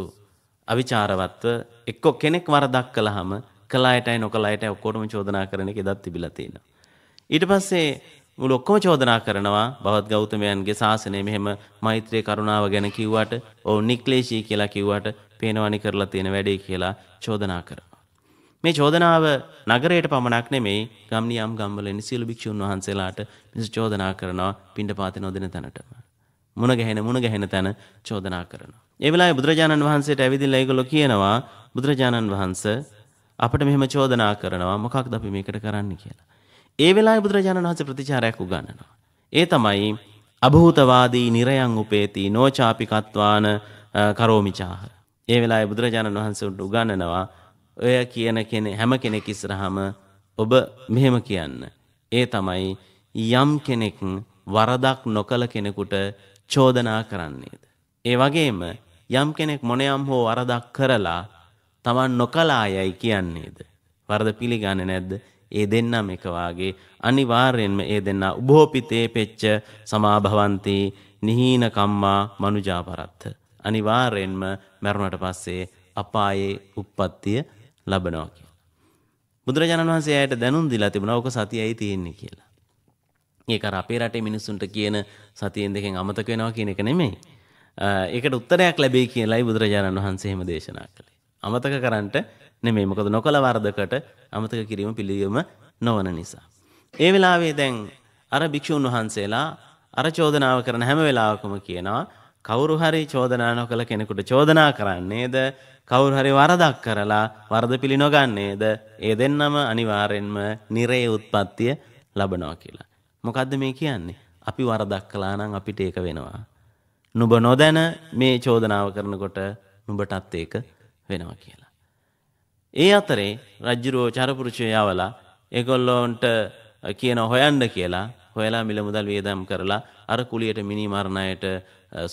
අවිචාරවත්ව එක්ක කෙනෙක් වරදක් කළාම කලායටයි නොකලායටයි ඔක්කොටම චෝදනා කරන එක එදත් තිබිලා තියෙනවා. ඊට පස්සේ මුළු ඔක්කොම චෝදනා කරනවා බවත් ගෞතමයන්ගේ ශාසනය මෙහෙම මෛත්‍රී කරුණාව ගැන කිව්වට ඔවුන් නික්ලේශී කියලා කිව්වට පේනවනි කරලා තියෙන වැඩේ කියලා චෝදනා කරනවා. මේ චෝදනාව නගරයට පමණක් නෙමෙයි ගම්නියම් ගම්වල ඉන්න සියලු භික්ෂුන් වහන්සේලාට මිනිස් චෝදනා කරනවා පිණ්ඩපාතේ නොදෙන තැනටම. මුණ ගැහෙන මුණ ගැහෙන තැන චෝදනා කරනවා. ඒ වෙලාවේ බුදුරජාණන් වහන්සේට ඇවිදින්න ඒගොල්ලෝ කියනවා බුදුරජාණන් වහන්සේ අපිට මෙහෙම චෝදනා කරනවා මොකක්ද අපි මේකට කරන්න කියලා. ඒ වෙලාවේ බුදුරජාණන් වහන්සේ ප්‍රතිචාරයක් උගන්වනවා. ඒ තමයි අභූතවාදී නිරයන් උපේති නොචාපිකත්වාන කරෝමිචාහ. ඒ වෙලාවේ බුදුරජාණන් වහන්සේ උගන්වනවා ඔය කියන කෙනේ හැම කෙනෙක් ඉස්සරහම ඔබ මෙහෙම කියන්න. ඒ තමයි යම් කෙනෙක් වරදක් නොකළ කෙනෙකුට චෝදනා කරන්නේද. ඒ වගේම යම් කෙනෙක් මොනයම් හෝ වරදක් කරලා තමන් නොකලා යයි කියන්නේද. වරද පිළිගන්න නැද්ද ඒ දෙන්නම එක වාගේ අනිවාර්යෙන්ම ඒ දෙන්නා උභෝපිතේ පෙච්ච සමාභවಂತಿ නිහීන කම්මා මනුජාපරත්ත අනිවාර්යෙන්ම මරුණට පස්සේ අපායේ උප්පත්තිය ලබනවා කියලා. බුදුරජාණන් වහන්සේ ඇයට දැනුම් දීලා තිබුණා ඔක සතියයි තියෙන්නේ කියලා. ඒක අර අපේ රටේ මිනිස්සුන්ට කියන සතියෙන් දෙකෙන් අමතක වෙනවා කියන එක නෙමෙයි. ඒකට උත්තරයක් ලැබෙයි කියලායි බුදුරජාණන් වහන්සේ එහෙම දේශනා කළේ. අමතක කරන්නට නෙමෙයි. මොකද නොකල වරදකට අමතක කිරීම පිළියම නොවන නිසා. ඒ වෙලාවේ දැන් අර භික්ෂුන් වහන්සේලා අර චෝදනාව කරන හැම වෙලාවකම කියනවා කවුරු හරි චෝදනා නොකළ කෙනෙකුට චෝදනා කරන්නේද කවුරු හරි වරදක් කරලා වරද පිළි නොගන්නේද ඒ දෙන්නම අනිවාර්යෙන්ම නිරේ උත්පත්තිය ලබනවා කියලා. මොකද්ද මේ කියන්නේ? අපි වරදක් කළා නම් අපිට ඒක වෙනවා. නුඹ නොදැන මේ චෝදනාව කරනකොට නුඹටත් ඒක වෙනවා කියලා. ඒ අතරේ රජ්ජුරුවෝ චරපුරුෂය යවලා ඒගොල්ලොන්ට කියන හොයන්න කියලා හොයලා මිල මුදල් වියදම් කරලා අර කුලියට මිනි මරණයට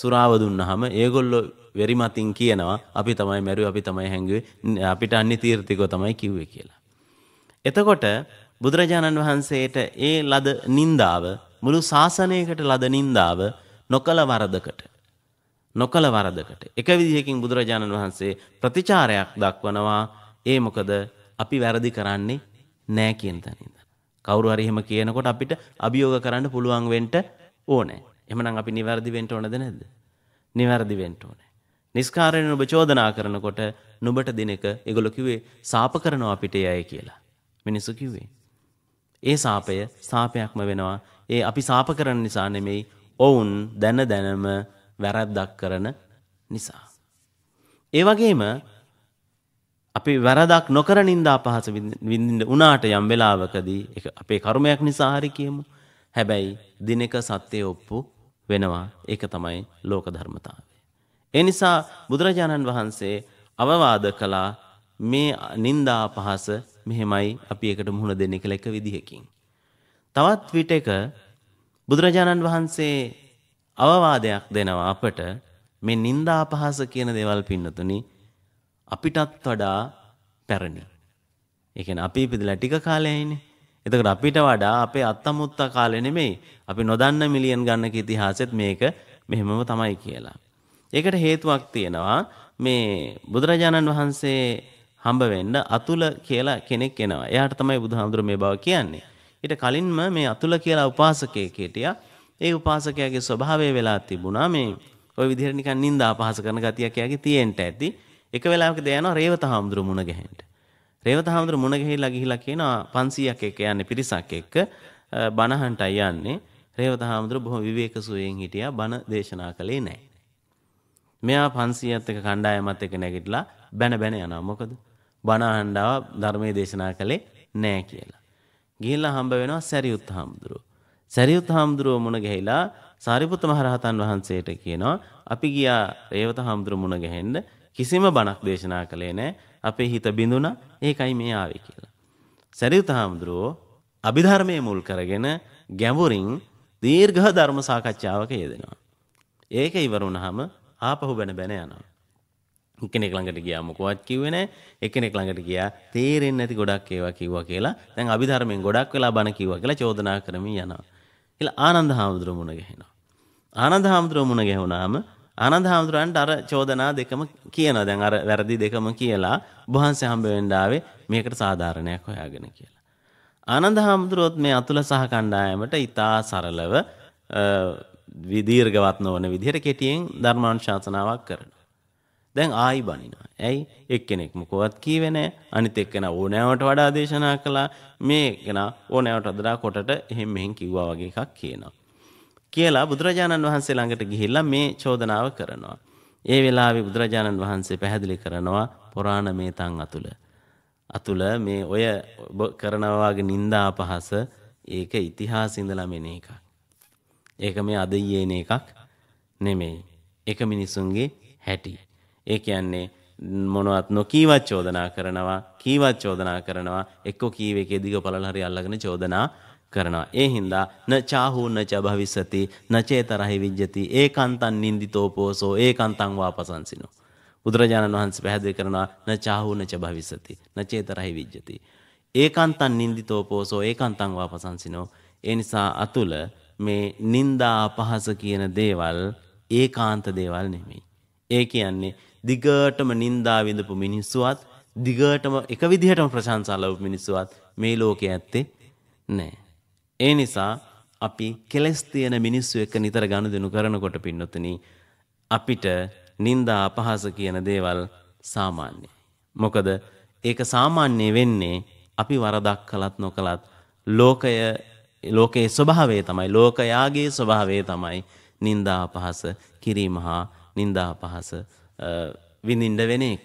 සුරාව දුන්නහම ඒගොල්ලෝ වෙරිමතින් කියනවා අපි තමයි මැරුව අපි තමයි හැංගුවේ අපිට අන්නේ තීර්ථිකෝ තමයි කිව්වේ කියලා. එතකොට බුදුරජාණන් වහන්සේට ඒ ලද නින්දාව මුළු ශාසනයකට ලද නින්දාව නොකල වරදකට නොකල වරදකට එක විදිහකින් බුදුරජාණන් වහන්සේ ප්‍රතිචාරයක් දක්වනවා ඒ මොකද අපි වැරදි කරන්නේ නෑ කියන තැනින්ද. කවුරු හරි එහෙම කියනකොට අපිට අභියෝග කරන්න පුළුවන් වෙන්න ඕනේ. එහෙමනම් අපි නිවැරදි වෙන්න ඕනද නැද්ද? නිවැරදි වෙන්න ඕනේ. නිස්කාරයෙන් ඔබ චෝදනා කරනකොට නුඹට දිනක ඒගොල්ලෝ කිව්වේ සාප කරනවා අපිට යයි කියලා. මිනිස්සු කිව්වේ. ඒ සාපය සාපයක්ම වෙනවා. ඒ අපි සාප කරන නිසා නෙමෙයි ඔවුන් දැන දැනම වැරැද්දක් කරන නිසා. ඒ වගේම අපි වැරදක් නොකර නින්දා පහස විඳින්න උනාට යම් වෙලාවකදී ඒක අපේ කර්මයක් නිසා හරි කියමු. හැබැයි දිනක සත්‍යය ඔප්පු වෙනවා. ඒක තමයි ලෝක ධර්මතාවය. ඒ නිසා බුදුරජාණන් වහන්සේ අවවාද කළා මේ නින්දා පහස මෙහෙමයි අපි එකට මුහුණ දෙන්නේ කියලා එක විදිහකින්. තවත් විටක බුදුරජාණන් වහන්සේ අවවාදයක් දෙනවා අපට මේ නින්දා පහස කියන දේවල් පින්නතුනි අපිටත් වඩා පැරණි. ඒ කියන්නේ අපි ඉපදලා ටික කාලයයිනේ. එතකොට අපිට වඩා අපේ අත්තමුත්තා කාලේ නෙමෙයි. අපි නොදන්න මිලියන් ගණනක ඉතිහාසෙත් මේක මෙහෙමම තමයි කියලා. ඒකට හේතුවක් තියෙනවා මේ බුදුරජාණන් වහන්සේ හම්බ වෙන්න අතුල කියලා කෙනෙක් එනවා. එයාට තමයි බුදුහාමුදුරුවෝ මේ බව කියන්නේ. ඊට කලින්ම මේ අතුල කියලා උපාසකයෙක් හිටියා. ඒ උපාසකයාගේ ස්වභාවය වෙලා තිබුණා මේ ওই විදිහට නිකන් නිඳා අපහාස කරන ගතියක් එයාගේ තියෙන්න ඇති. එක වෙලාවකද යනවා රේවත හාමුදුරු මුණ ගැහෙන්න. රේවත හාමුදුරු මුණ ගිහිලා ගිහිලා කියනවා 500ක් එක්ක යන්නේ පිරිසක් එක්ක බණහන්ටයි යන්නේ. රේවත හාමුදුරු බොහොම විවේක සුවයෙන් හිටියා බණ දේශනා කළේ නැහැ. මෙයා 500ත් එක්ක කණ්ඩායමත් එක්ක නැගිටලා බැන බැන යනවා. මොකද බණ අහන්නවා ධර්මයේ දේශනා කළේ නැහැ කියලා. ගිහිල්ලා හම්බ වෙනවා සැරියුත් හාමුදුරුව. සැරියුත් හාමුදුරුව මුණ ගැහිලා සාරිපුත්ත මහරහතන් වහන්සේට කියනවා අපි ගියා රේවත හාමුදුරුව මුණ ගැහෙන්න කිසිම බණක් දේශනා කළේ නෑ අපේ හිත බිඳුන ඒකයි මේ ආවේ කියලා. සැරියුත හාමුදුරුවෝ අභිධර්මය මුල් කරගෙන ගැඹුරින් දීර්ඝ ධර්ම සාකච්ඡාවක යෙදෙනවා. ඒක ඉවර වුණාම ආපහු බැන බැන යනවා. එක්කෙනෙක් ළඟට ගියා මොකවත් කිව්වේ නැහැ. එක්කෙනෙක් ළඟට ගියා තේරෙන්නේ නැති ගොඩක් ඒවා කිව්වා කියලා. දැන් අභිධර්මයෙන් ගොඩක් වෙලා බණ කිව්වා කියලා චෝදනා කරමින් යනවා. කියලා ආනන්ද හාමුදුරුවෝ මුණ ගැහෙනවා. ආනන්ද හාමුදුරුවෝ මුණ ගැහුණාම ආනන්ද හාමුදුරන්ට අර චෝදනා දෙකම කියනවා. දැන් අර වැරදි දෙකම කියලා වහන්සේ හම්බ වෙන්න ආවේ මේකට සාධාරණයක් හොයාගෙන කියලා. ආනන්ද හාමුදුරුවොත් මේ අතුල සහ කණ්ඩායමට ඊතා සරලව විදීර්ඝවත් නොවන විදිහට කෙටියෙන් ධර්මානුශාසනාවක් කරනවා. දැන් ආයි බනිනවා. ඇයි? එක්කෙනෙක් මොකවත් කීවේ නැහැ. අනිත් එක්කෙනා ඕනෑවට වඩා දේශනා කළා. මේ එක්කෙනා ඕනෑවට වඩා කොටට එහෙම මෙහෙන් කිව්වා වගේ එකක් කියනවා. කියලා බුදුරජාණන් වහන්සේ ළඟට ගිහිල්ලා මේ චෝදනාව කරනවා. ඒ වෙලාවේ බුදුරජාණන් වහන්සේ පැහැදිලි කරනවා පුරාණ මේතන් අතුල. අතුල මේ ඔය කරනවාගේ නින්දා අපහස ඒක ඉතිහාස ඉඳලාම එන එකක්. ඒක මේ අද ඊයේන එකක් නෙමෙයි. ඒක මිනිසුන්ගේ හැටි. ඒ කියන්නේ මොනවත් නොකීවත් චෝදනා කරනවා, කීවත් චෝදනා කරනවා, එක්කෝ කීව එකේ දිග පළල හරි අල්ලගෙන චෝදනා කරනවා. ඒ හින්දා න චාහූ න ච භවිසති න චේතරහි විජ්ජති ඒකාන්තං නින්දිතෝ පෝසෝ ඒකාන්තං වාපසංසිනෝ. බුදුරජාණන් වහන්සේ පැහැදිලි කරනවා න චාහූ න ච භවිසති න චේතරහි විජ්ජති. ඒකාන්තං නින්දිතෝ පෝසෝ ඒකාන්තං වාපසංසිනෝ. ඒ නිසා අතුල මේ නින්දා අපහස කියන දේවල් ඒකාන්ත දේවල් නෙමෙයි. ඒ කියන්නේ දිගටම නින්දා විඳපු මිනිස්සුවත් දිගටම එක විදිහටම ප්‍රශංසා ලැබු මිනිස්සුවත් මේ ලෝකයේ ඇත්තේ නැහැ. ඒ නිසා අපි කෙලෙස් තියෙන මිනිස්සු එක්ක නිතර ගනුදෙනු කරනකොට පින්නතුනි අපිට නිന്ദා අපහාස කියන දේවල් සාමාන්‍යයි. මොකද ඒක සාමාන්‍ය වෙන්නේ අපි වරදක් කළත් නොකළත් ලෝකය ලෝකයේ ස්වභාවය තමයි ලෝකයාගේ ස්වභාවය තමයි නිന്ദා අපහාස කිරීම හා නිന്ദා අපහාස විඳින්න වෙන එක.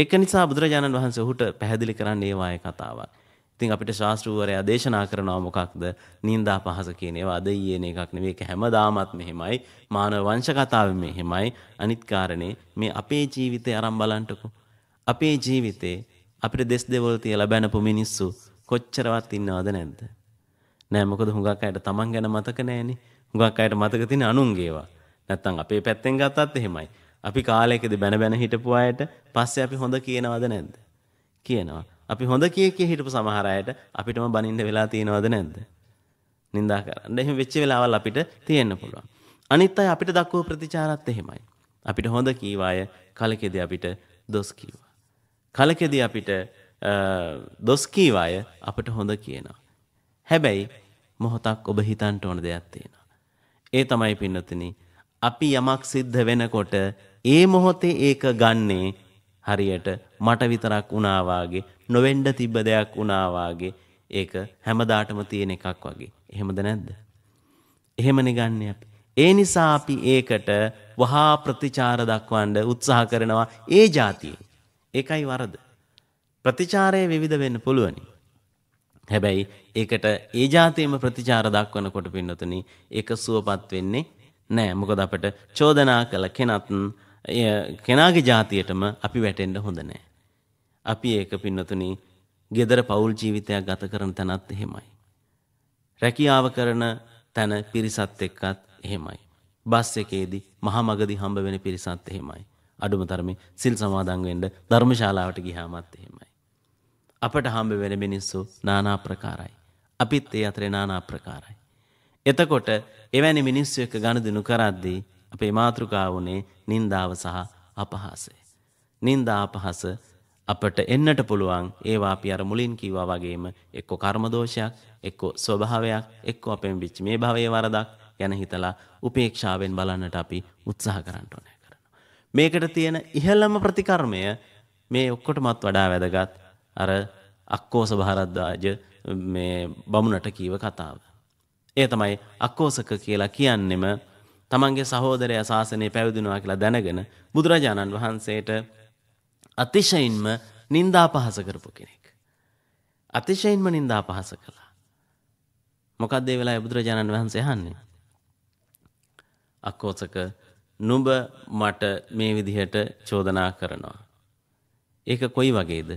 ඒක නිසා බුදුරජාණන් වහන්සේ ඔහුට පැහැදිලි කරන්නේ වායේ කතාවක්. ඉතින් අපිට ශාස්ත්‍රූවරයා දේශනා කරනවා මොකක්ද නින්දා පහස කියන ඒවා අද ඊයේන එකක් නෙවෙයි ඒක හැමදාමත් මෙහෙමයි මානව වංශ කතාවේ මෙහෙමයි අනිත් කාරණේ මේ අපේ ජීවිතේ අරන් බලන්නකෝ අපේ ජීවිතේ අපිට දෙස් දෙවල් තියලා බැනපු මිනිස්සු කොච්චරවත් ඉන්නවද නැද්ද නෑ මොකද හුඟක් අයට Taman ගැන මතක නෑනේ හුඟක් අයට මතක තියෙන අනුන්ගේවා නැත්තම් අපේ පැත්තෙන් ගත්තත් එහෙමයි අපි කාලයකදී බැන බැන හිටපු අයට පස්සේ අපි හොඳ කියනවද නැද්ද කියනවා අපි හොඳ කිය කිය හිටපු සමහර අයට අපිටම බනින්න වෙලා තියෙනවද නැද්ද? නින්දා කරන්න. එහෙම වෙච්ච වෙලාවල් අපිට තියෙන්න පුළුවන්. අනිත් අය අපිට දක්වපු ප්‍රතිචාරත් එහෙමයි. අපිට හොඳ කීවාය කලකෙදි අපිට දොස් කීවා. කලකෙදි අපිට දොස් කීවාය අපිට හොඳ කියනවා. හැබැයි මොහොතක් ඔබ හිතන්ට ඕන දෙයක් තියෙනවා. ඒ තමයි පින්නතුනි අපි යමක් සිද්ධ වෙනකොට ඒ මොහොතේ ඒක ගන්නේ හරියට මට විතරක් වුණා වාගේ නොවෙන්න තිබ්බ දෙයක් වුණා වාගේ ඒක හැමදාටම තියෙන එකක් වගේ. එහෙමද නැද්ද? එහෙමනේ ගන්න අපි. ඒ නිසා අපි ඒකට වහා ප්‍රතිචාර දක්වන්න උත්සාහ කරනවා ඒ જાතියේ. ඒකයි වරද. ප්‍රතිචාරය විවිධ වෙන්න පුළුවනි. හැබැයි ඒකට ඒ જાතියේම ප්‍රතිචාර දක්වනකොට පින්නතුනි ඒක සුවපත් වෙන්නේ නෑ. මොකද අපිට චෝදනා කළ කෙනත් කෙනාගේ જાතියටම අපි වැටෙන්න හොඳ නෑ. අපි ඒක පින්නතුනි gedara පෞල් ජීවිතයක් ගත කරන තැනත් එහෙමයි. රැකියාව කරන තැන පිරිසත් එක්කත් එහෙමයි. බස් එකේදී මහමගදී හම්බ වෙන පිරිසත් එහෙමයි. අඩුම තරමේ සිල් සමාදන් වෙන්න ධර්මශාලාවට ගියාමත් එහෙමයි. අපට හම්බ වෙන මිනිස්සු নানা ප්‍රකාරයි. අපිත් ඒ අතරේ নানা ප්‍රකාරයි. එතකොට එවැනි මිනිස්සු එක්ක ගනුදෙනු කරද්දී අපේ මාතෘකාව උනේ නින්දාව සහ අපහාසය. නින්දා අපහාස අපට එන්නට පුළුවන් ඒවා අපි අර මුලින් කිව්වා වගේම එක්ක කර්ම දෝෂයක් එක්ක ස්වභාවයක් එක්ක අපෙන් විච්ච මේ භවයේ වරදක් ගැන හිතලා උපේක්ෂාවෙන් බලන්නට අපි උත්සාහ කරන්න ඕනේ කරනවා. මේකට තියෙන ඉහළම ප්‍රතිකර්මය මේ ඔක්කොටමත් වඩා වැදගත් අර අක්කෝස භාරද්වාජ මේ බමුණට කීව කතාව. ඒ තමයි අක්කෝසක කියලා කියන්නෙම තමන්ගේ සහෝදරය ශාසනය පැවිදිනවා කියලා දැනගෙන බුදුරජාණන් වහන්සේට අතිශයින්ම නින්දා පහස කරපු කෙනෙක්. අතිශයින්ම නින්දා පහස කළා. මොකක්දේ වෙලා බුදුරජාණන් වහන්සේ හන්නේ. අක්කෝසක නුඹ මට මේ විදිහට චෝදනා කරනවා. ඒක කොයි වගේද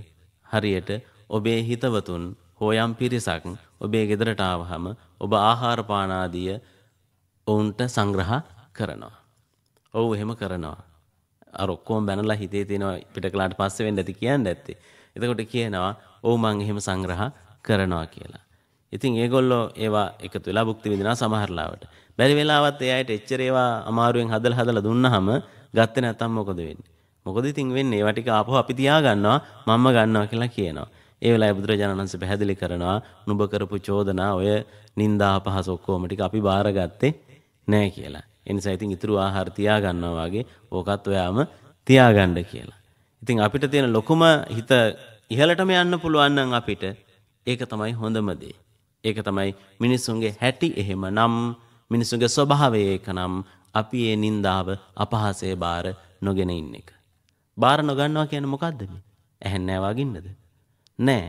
හරියට ඔබේ හිතවතුන් හෝයම් පිරිසක් ඔබේ ගෙදරට ආවහම ඔබ ආහාරපානාදිය ඔවුන්ට සංග්‍රහ කරනවා. ඔව් එහෙම කරනවා. අරොක්කෝම් බැනලා හිතේ තියෙනවා පිටකලාට පස්සේ වෙන්න ඇති කියන්න ඇත්තේ. එතකොට කියනවා ඔව් මං එහෙම සංග්‍රහ කරනවා කියලා. ඉතින් ඒගොල්ලෝ ඒවා එකතු වෙලා භුක්ති විඳිනවා සමහරලාවට. බැරි වෙලාවත් ඒ අයට එච්චර ඒවා අමාරුවෙන් හදලා හදලා දුන්නාම ගත්තේ නැත්තම් මොකද වෙන්නේ? මොකද ඉතින් වෙන්නේ? ඒවා ටික ආපහු අපි තියා ගන්නවා, මම්ම ගන්නවා කියලා කියනවා. ඒ වෙලාවේ බුදුරජාණන් වහන්සේ පැහැදිලි කරනවා නුඹ කරපු චෝදනා ඔය නින්දා අපහස ඔක්කොම ටික අපි බාරගත්තේ නැහැ කියලා. එනිසා ඉතින් ඉතුරු ආහාර තියාගන්නවා වගේ ඕකත් ඔයාම තියාගන්න කියලා. ඉතින් අපිට තියෙන ලොකුම හිත ඉහළටම යන්න පුළුවන් නම් අපිට ඒක තමයි හොඳම දේ. ඒක තමයි මිනිසුන්ගේ හැටි එහෙමනම් මිනිසුන්ගේ ස්වභාවය ඒකනම් අපි ඒ නින්දාව අපහාසය බාර නොගෙන ඉන්න එක. බාර නොගන්නවා කියන්නේ මොකද්ද මේ? ඇහෙන්නේ වගින්නද? නෑ.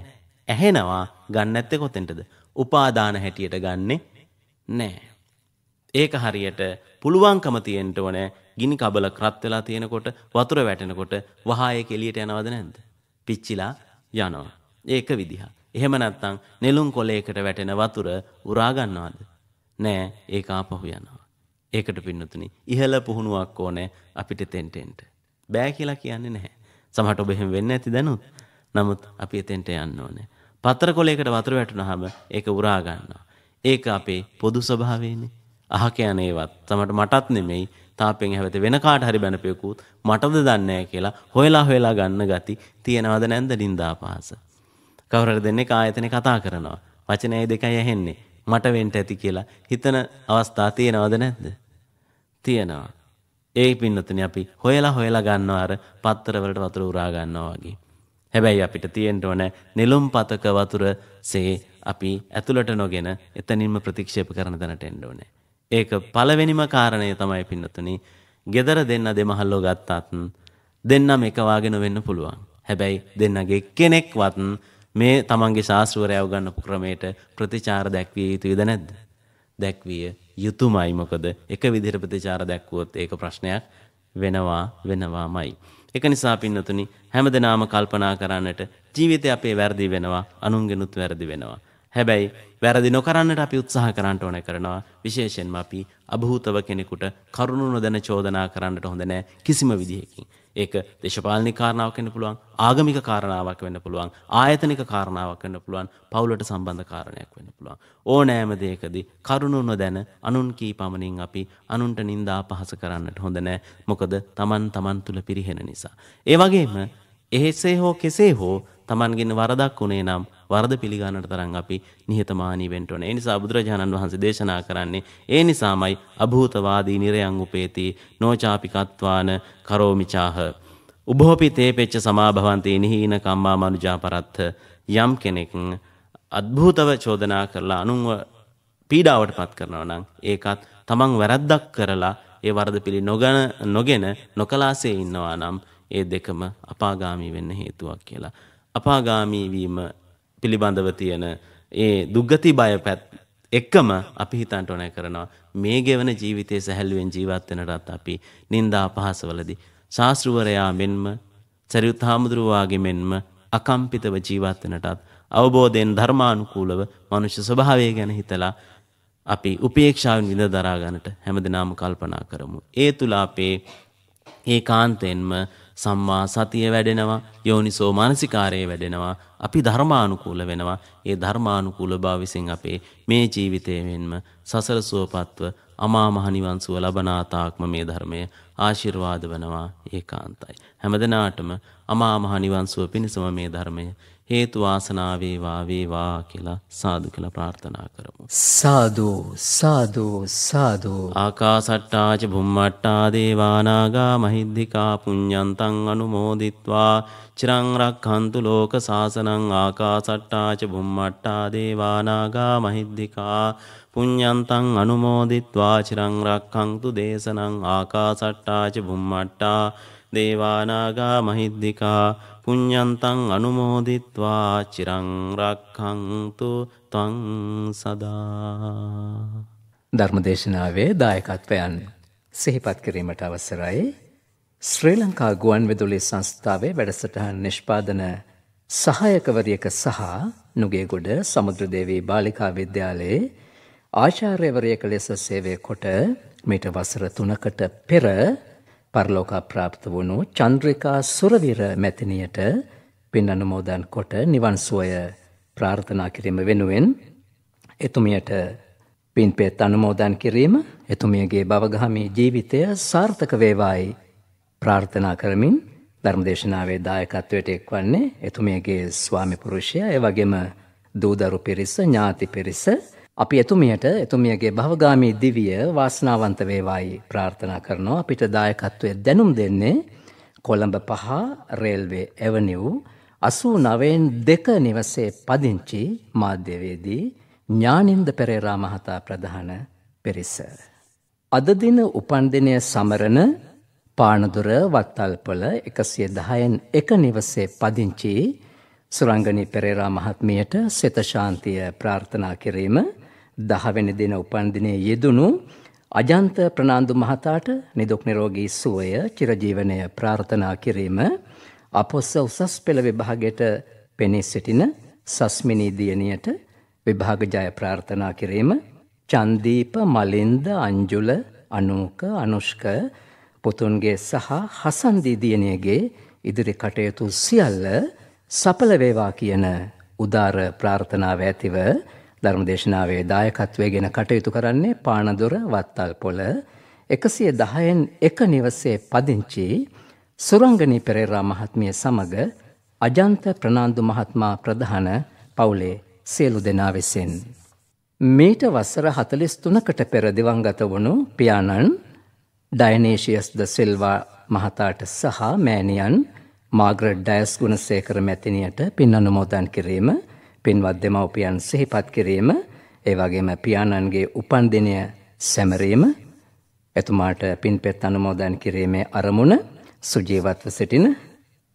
ඇහෙනවා ගන්න නැත්තේ කොතෙන්ටද? උපාදාන හැටියට ගන්නෙ නෑ. ඒක හරියට පුළුවන්කම තියෙන්ට ඕන ගිනි කබල කරත් වෙලා තියෙනකොට වතුර වැටෙනකොට වහා ඒක එළියට යනවද නැද්ද? පිච්චිලා යනවා. ඒක විදිහ. එහෙම නැත්නම් නෙළුම් කොළයකට වැටෙන වතුර උරා ගන්නවද? නෑ ඒක ආපහු යනවා. ඒකට පින්නතුනි ඉහළ පුහුණුවක් ඕනේ අපිට තෙන්ට එන්න. බෑ කියලා කියන්නේ නැහැ. සමහරට ඔබ එහෙම වෙන්න ඇති දැනුත්. නමුත් අපි එතෙන්ට යන්න ඕනේ. පතර කොළයකට වතුර වැටුනහම ඒක උරා ගන්නවා. ඒක අපේ පොදු ස්වභාවයනේ. අහක යනේවත් තමට මටත් නෙමෙයි තාපෙන් හැවත වෙන කාට හරි බැනපෙකුත් මටද දන්නේ කියලා හොයලා හොයලා ගන්න ගති තියෙනවද නැන්ද නින්දා පහස කවුරු හරි දෙන්නේ කායතනේ කතා කරනවා වචනයයි දෙකයි ඇහෙන්නේ මට වෙන්න ඇති කියලා හිතන අවස්ථා තියෙනවද නැද්ද තියෙනවා ඒ පින්නතනේ අපි හොයලා හොයලා ගන්නවා අර පත්තර වලට වතුර උරා ගන්නවා වගේ හැබැයි අපිට තියෙන්න ඕන නෙළුම් පතක වතුරසේ අපි ඇතුළට නොගෙන එතනින්ම ප්‍රතික්ෂේප කරන තැනට එන්න ඕනේ. ඒක පළවෙනිම කාරණය තමයි පින්නතුනි ගෙදර දෙන්න දෙමහල්ලෝ ගත්තාත් දෙන්නම එකවාගෙන වෙන්න පුළුවන්. හැබැයි දෙන්නගේ කෙනෙක්වත් මේ තමන්ගේ ශාස්ත්‍රවරයව ගන්නපු ක්‍රමයට ප්‍රතිචාර දැක්විය යුතුද නැද්ද? දැක්විය යුතුයමයි මොකද එක විදිහට ප්‍රතිචාර දැක්වුවොත් ඒක ප්‍රශ්නයක් වෙනවා වෙනවාමයි. ඒක නිසා පින්නතුනි හැමදෙනාම කල්පනා කරන්නට ජීවිතේ අපේ වැරදි වෙනවා අනුන්ගෙනුත් වැරදි වෙනවා. හැබැයි වැරදි නොකරන්නට අපි උත්සාහ කරන්නට ඕන කරනවා විශේෂයෙන්ම අපි අභූතව කෙනෙකුට කරුණු නොදැන චෝදනා කරන්නට හොඳ නෑ කිසිම විදිහකින්. ඒක දේශපාලන කාරණාවක් වෙන්න පුළුවන් ආගමික කාරණාවක් වෙන්න පුළුවන් ආයතනික කාරණාවක් වෙන්න පුළුවන් පවුලට සම්බන්ධ කාරණයක් වෙන්න පුළුවන් ඕනෑම දෙයකදී කරුණු නොදැන අනුන් කී පමණින් අපි අනුන්ට නින්දා පහස කරන්නට හොඳ නෑ මොකද Taman Taman තුල පිරිහෙන නිසා ඒ වගේම එහෙසේ හෝ කෙසේ හෝ Tamanගෙන් වරදක් උනේ නම් වරද පිළිගන්නට තරම් අපි නිහතමානී වෙන්න ඕනේ. ඒ නිසා බුදුරජාණන් වහන්සේ දේශනා කරන්නේ ඒ නිසාමයි අභූතවාදී නිරයන් උපේති නොචාපිකත්වාන කරෝමිචාහ. උභෝපි තේපෙච්ච සමාභවන්තේ නිහීන කම්මා මනුජා පරත්ථ යම් කෙනෙක් අද්භූතව චෝදනා කරලා අනුන්ව පීඩාවට පත් කරනවා නම් ඒකත් තමන් වැරද්දක් කරලා ඒ වරද පිළි නොගන නොගෙන නොකලාසේ ඉන්නවා නම් ඒ දෙකම අපාගාමී වෙන්න හේතුවක් කියලා. අපාගාමී වීම පිළිබඳව තියෙන ඒ දුග්ගති බය පැත් එක්කම අපි හිතන්ට ඕනෑ කරනවා මේ ගෙවන ජීවිතය සැහැල්ලුවෙන් ජීවත්වනටත් අපි නින්දා පහසවලදි. ශාස්ෘවරයා මෙන්ම සැරියුත් හාමුදුරුවාගේ මෙන්ම අකම්පිතව ජීවත්වනටත් අවබෝධයෙන් ධර්මානුකූලව මනුෂ්‍ය ස්වභාවය ගැන හිතලා අපි උපේක්ෂාවෙන් විඳ දරාගන්නට හැමදිනාම කල්පනා කරමු. ඒ තුළ අපේ ඒ කාන්තෙන්ම සම්මා සතිය වැඩෙනවා යෝනිසෝ මානසිකාරය වැඩෙනවා අපි ධර්මානුකූල වෙනවා. ඒ ධර්මානුකූල භාවිසින් අපේ මේ ජීවිතයෙන්ම සසර සුවපත්ව අමා මහ නිවන් සුව ලබනාතාක්ම මේ ධර්මය ආශිර්වාද වනවා ඒකාන්තයි. හැමදෙනාටම අමා මහ නිවන් සුව පිණිසම මේ ධර්මය හේතු වාසනා වේවා වේවා කියලා සාදු කියලා ප්‍රාර්ථනා කරමු. සාදු සාදු සාදු. ආකාසට්ටාච බුම්මට්ටා දේවානාගා මහිද්దికා පුඤ්ඤන්තං අනුමෝදිත්වා චිරං රක්ඛන්තු ලෝක සාසනං ආකාසට්ටාච බුම්මට්ටා දේවානාගා මහිද්దికා පුඤ්ඤන්තං අනුමෝදිත්වා චිරං රක්ඛන්තු දේශනං ආකාසට්ටාච බුම්මට්ටා දේවානාගා මහිද්దికා පුඤ්ඤන්තං අනුමෝදිත්වා චිරං රක්ඛන්තු ත්වං සදා ධර්මදේශනාවේ දායකත්වයන් සිහිපත් කිරීමට අවසරයි ශ්‍රී ලංකා ගුවන්විදුලි සංස්ථාවේ වැඩසටහන් නිෂ්පාදන සහායකවරියක සහ නුගේගොඩ සමුද්‍රදේවී බාලිකා විද්‍යාලයේ ආචාර්යවරයෙක ලෙස සේවය කොට මේට වසර තුනකට පෙර පරලෝකප්‍රාප්ත වුණු චන්ද්‍රිකා සුරවිර මැතිනියට පින් අනුමෝදන් කොට නිවන් සුවය ප්‍රාර්ථනා කිරීම වෙනුවෙන් එතුමියට පින් පෙත් අනුමෝදන් කිරීම එතුමියගේ භවගාමී ජීවිතය සාර්ථක වේවායි ප්‍රාර්ථනා කරමින් ධර්මදේශනාවේ දායකත්වයට එක්වන්නේ එතුමියගේ ස්වාමි පුරුෂයා ඒ වගේම දූදරු පිරිස ඥාති පිරිස අපි එතුමියට එතුමියගේ භවගාමී දිවිය වාසනාවන්ත වේවායි ප්‍රාර්ථනා කරනවා. අපිට දායකත්වයේ දැනුම් දෙන්නේ කොළඹ පහ රේල්වේ ඇවනිව් 89න් 2 නිවසේ පදිංචි මාධ්‍යවේදී ඥානින්ද පෙරේරා මහතා ප්‍රධාන පිරිස. අද දින උපන් දිනය සමරන පානදුර වත්තල්පොළ 110න් 1 නිවසේ පදිංචි සුරංගනී පෙරේරා මහත්මියට සිත ශාන්තිය ප්‍රාර්ථනා කිරීම දහවැනි දින උපන්දිනයේ යෙදුණු අජන්ත ප්‍රනාන්දු මහතාට නිදුක් නිරෝගී සුවය චිරජීවනය ප්‍රාර්ථනා කිරීම අපොස්ස උසස් පෙළ විභාගයට පෙනී සිටින සස්මිනී දියණියට විභාග ජය ප්‍රාර්ථනා කිරීම චන්දීප මලින්ද අංජුල අනූක අනුෂ්ක පුතුන්ගේ සහ හසන්දී දියණියගේ ඉදිරි කටයුතු සියල්ල සඵල වේවා කියන උදාර ප්‍රාර්ථනාව ඇතිව ධර්මදේශනාවේ දායකත්වය ගෙන කටයුතු කරන්නේ පානදුර වත්තල් පොළ එකසිය දහයෙන් එක නිවසේ පදිංචි සුරංගනී පෙරේරා මහත්මිය සමඟ අජන්ත ප්‍රනාන්දු මහත්මා ප්‍රධාන පවුලේ සියලු දෙනා විසින්. මීට වසර හතලිස් තුනකට පෙර දිවංගත වුණු පියාණන් ඩයිනේශියස් ද සිල්වා මහතාට සහ මෑණියන් මාග්‍රට් ඩයස් ගුණසේකර මැතිනියට පින් අනුමෝදන් කිරීම පින්වත් දෙමව්පියන් සිහිපත් කිරීම ඒ වගේම පියාණන්ගේ උපන් දිනය සැමරීම එතුමාට පින්පෙත් අනුමෝදන් කිරීමේ අරමුණ සුජීවත්ව සිටින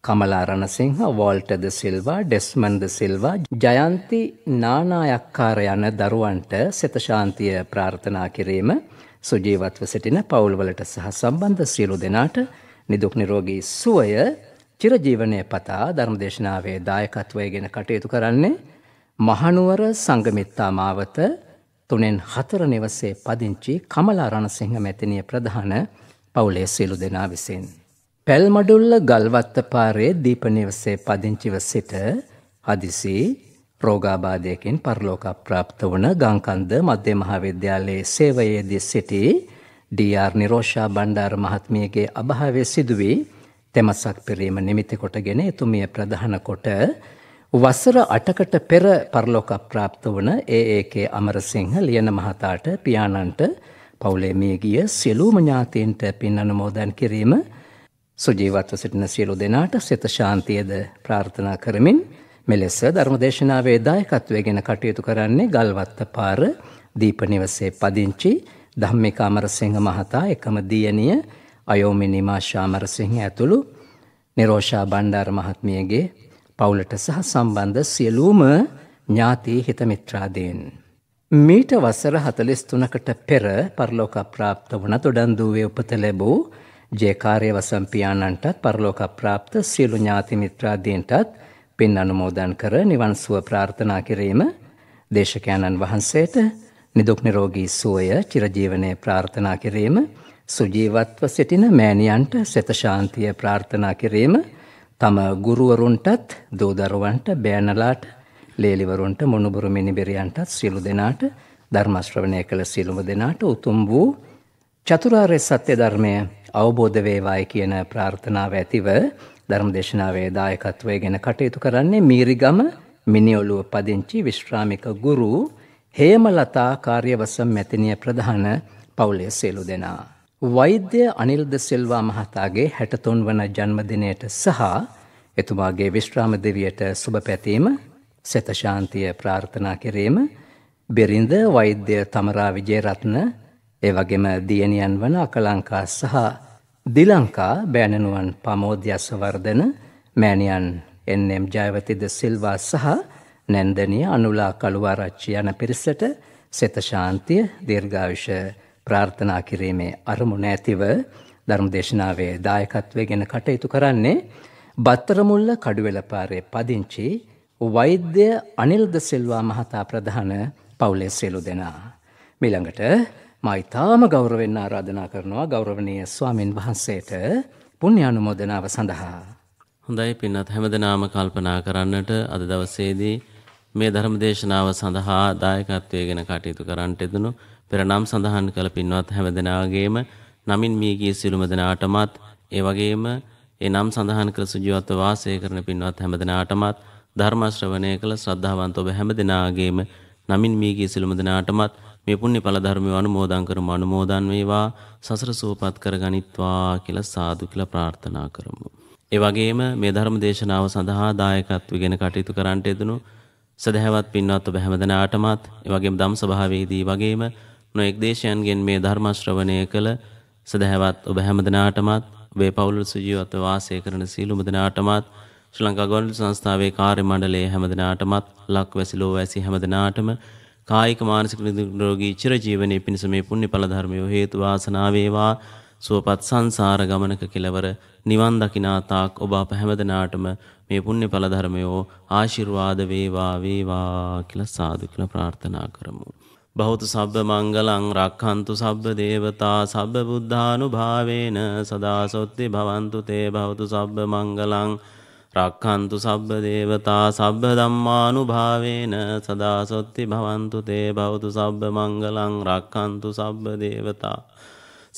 කමලා රණසිංහ, වෝල්ටර් ද සිල්වා, ඩෙස්මන්ඩ් ද සිල්වා, ජයන්ති නානායක්කාර යන දරුවන්ට සිත ශාන්තිය ප්‍රාර්ථනා කිරීම සුජීවත්ව සිටින පවුල්වලට සහ සම්බන්ධ සියලු දෙනාට නිදුක් නිරෝගී සුවය චිරජීවනයේ පතා ධර්මදේශනාවේ දායකත්වයගෙන කටයුතු කරන්නේ මහනුවර සංගමිත්තා මාවත තුනෙන් හතර නිවසේ පදිංචි කමලා රණසිංහ මැතිණිය ප්‍රධාන පවුලේ සියලු දෙනා විසින්. පැල්මඩුල්ල ගල්වත්ත පාරේ දීප නිවසේ පදිංචිව සිට හදිසි රෝගාබාධයකින් පරලෝක ප්‍රාප්ත වන ගංකන්ද මධ්‍ය මහාවිද්‍යාලයේ සේවයේදී සිටි ඩීආර් නිරෝෂා බණ්ඩාර මහත්මියගේ අභාවය සිදුවී තෙමසක් පිරීම නිමිති කොටගෙන එතුමිය ප්‍රධාන කොට වසර 8කට පෙර පරලෝක ප්‍රාප්ත වන ඒ.ඒ.කේ අමරසිංහ ලියන මහතාට පියාණන්ට පවුලේ මිය ගිය සියලුම ඥාතීන්ට පින් අනුමෝදන් කිරීම සුජීවත්ව සිටින සියලු දෙනාට සිත ශාන්තියද ප්‍රාර්ථනා කරමින් මෙලෙස ධර්මදේශනාවේ දායකත්වයෙන් කටයුතු කරන්නේ ගල්වත්ත පාර දීප නිවසේ පදිංචි ධම්මික අමරසිංහ මහතා එකම දියණිය අයෝමිනී මාෂා අමරසිංහ ඇතුළු නිරෝෂා බණ්ඩාර මහත්මියගේ පවුලට සහ සම්බන්ධ සියලූම ඥාතී හිතමිත්‍රාදයෙන්. මීට වසර හතලෙස් තුනකට පෙර පරලෝක ප්‍රාප්ත වන තොඩන්දුවේ උපත ලැබූ ජේකාරය වසම්පියාණන්ටත් පරලෝක ප්‍රාප්ත සියලු ඥාතිමිත්‍රාදීන්ටත් පින් අනුමෝදන් කර නිවන්සුව ප්‍රාර්ථනා කිරීම දේශකයණන් වහන්සේට නිදුක් නිරෝගී සුවය චිරජීවනය ප්‍රාර්ථනා කිරීම සුජීවත්ව සිටින මෑණියන්ට සෙතශාන්තිය ප්‍රාර්ථනා කිරීම තම ගුරුවරුන්ටත් දෝදරුවන්ට බෑනලාට ලේලිවරුන්ට මොනුබුරු මිනිබිරියන්ටත් සියලු දෙනාට ධර්මශ්‍රවණය කළ සියලුම දෙනාට උතුම් වූ චතුරාර්ය සත්‍ය ධර්මය අවබෝධ වේවායි කියන ප්‍රාර්ථනාව ඇතිව ධර්මදේශනාවේ දායකත්වයේගෙන කටයුතු කරන්නේ මීරිගම මිනිඔළුව පදිංචි විශ්‍රාමික ගුරු හේමලතා කාර්යවසම් මැතිණිය ප්‍රධාන පවුලේ සියලු දෙනා වෛද්‍ය අනිල්ද සෙල්වා මහතාගේ 63 වන ජන්මදිනයට සහ එතුමාගේ විශ්‍රාම දිවියට සුබ පැතීම සෙත ශාන්තිය ප්‍රාර්ථනා කිරීම බෙරිඳ වෛද්‍ය තමරා විජේරත්න ඒ වගේම දියණියන් වන අකලංකා සහ දිලංකා බෑණනුවන් පමෝද්‍යස්වර්ධන මෑණියන් එන්.එම්. ජයවතිද සිල්වා සහ නැන්දනිය අනුලා කළුආරච්චි යන පිරිසට සෙත ශාන්තිය දීර්ඝායුෂ ප්‍රාර්ථනා කිරීමේ අරමුණ ඇතිව ධර්ම දේශනාවේ දායකත්වය ගැන කටයුතු කරන්නේ බත්තරමුල්ල කඩුවෙලපාරේ පදිංචි වෛද්‍ය අනිල්ද සෙල්වා මහතා ප්‍රධාන පවුලේ සියලු දෙනා. මිළඟට මා ඉතාම ගෞරවෙන් ආරාධනා කරනවා ගෞරවනීය ස්වාමින් වහන්සේට පුණ්‍යානුමෝදනාව සඳහා. හොඳයි පින්නත් හැමදෙනාම කල්පනා කරන්නට අද දවසේදී මේ ධර්ම දේශනාව සඳහා දායකත්වය ගැන කටයුතු කරන්නට යෙදුණු පෙර නම් සඳහන් කළ පින්වත් හැම දෙනාගේම නමින් මියගිය සිළුම දෙනාටමත් ඒ වගේම ඒ නම් සඳහන් කළ සුජීවත්ව වාසය කරන පින්වත් හැම දෙනාටමත් ධර්ම ශ්‍රවණය කළ ශ්‍රද්ධාවන්ත ඔබ හැම දෙනාගේම නමින් මියගිය සිළුම දෙනාටමත් මේ පුණ්‍ය ඵල ධර්මය අනුමෝදන් කරමු අනුමෝදන් වේවා සසර සුවපත් කරගනිත්වා කියලා සාදු කියලා ප්‍රාර්ථනා කරමු. ඒ වගේම මේ ධර්ම දේශනාව සඳහා දායකත්වගෙන කටයුතු කරන්නට යෙදුණු සදහැවත් පින්වත් ඔබ හැම දෙනාටමත් ඒ වගේම ධම් සභාවේදී වගේම නොඑක් දේශයන්ගෙන් මේ ධර්ම ශ්‍රවණය කළ සදහැවත් ඔබ හැමදෙනාටමත් ඔබේ පවුල සුජීවත්ව වාසය කරන සියලුම දෙනාටමත් ශ්‍රී ලංකා ගොනුළු සංස්ථාවේ කාර්ය මණ්ඩලයේ හැමදෙනාටමත් ලක්වැසිලෝ වැසි හැමදෙනාටම කායික මානසික නිරෝගී චිරජීවනයේ පිණිස මේ පුණ්‍ය ඵල ධර්මය හේතු වාසනා වේවා සුවපත් සංසාර ගමනක කෙලවර නිවන් දකිනා තාක් ඔබ අප හැමදෙනාටම මේ පුණ්‍ය ඵල ධර්මයෝ ආශිර්වාද වේවා වේවා කියලා සාදු කියලා ප්‍රාර්ථනා කරමු. බෞතු සබ්බ මංගලං රක්හන්තු සබ්බ දේවතා සබ්බ බුද්ධානු භාවේන සදාසොත්ති භවන්තු තේ බෞතු සබ්බ මංගලං රක්හන්තු සබ්බ දේවතා සබ්බ දම්මානු භාවේන සදාසොත්ති භවන්තු තේ බෞතු සබ්බ මංගලං රක්හන්තු සබ්බ දේවතා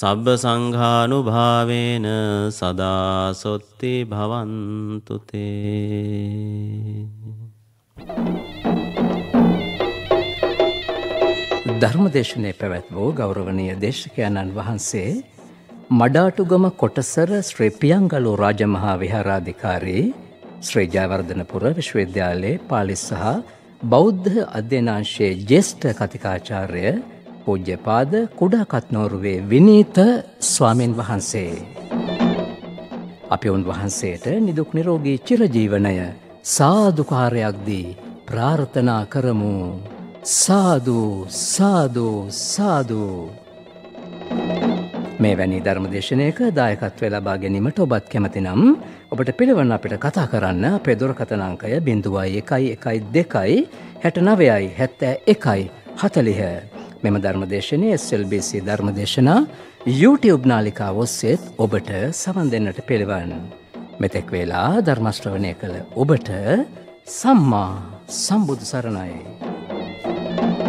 සබ්බ සංඝානු භාවේන සදාසොත්ති භවන්තුතේ Thank you. ධර්මදේශනය පැවැත් වූ ගෞරවනය දේශකයණන් වහන්සේ මඩාටුගම කොටසර ශ්‍රේපියංගලු රාජමහා විහාරාධිකාරී ශ්‍රේජාවර්ධනපුර විශ්වවිද්‍යාලයේ පාලි සහ බෞද්ධ අධ්‍යනාංශයේ ජෙෂ්ඨ කතිකාචාර්ය පූජ්‍යපාද කුඩා කත්නෝරුවේ විනීත ස්වාමින් වහන්සේ. අපි උන් වහන්සේට නිදුක් නිරෝගී චිරජීවනය සාදුකාරයක් දී ප්‍රාර්ථනා කරමු. සාදූ සාදූ සාදූ. මේ වැනි ධර්මදේශනයක දායකත්වය ලබා ගැනීමට ඔබත් කැමතිනම් ඔබට පිළිවන්න අපිට කතා කරන්න පෙදොර කතනංකය බිඳුවයි එකයි එකයි දෙකයි හැට නවයයි හැත්තෑ එකයි හතලිහ. මෙම ධර්මදේශනය SLBC ධර්මදේශනා YouTube නාලිකා ඔස්සෙත් ඔබට සවන් දෙන්නට පිළිවන්. මෙතෙක් වෙලා ධර්මශ්‍රවණය කළ ඔබට සම්මා සම්බුදු සරණයි. Thank you.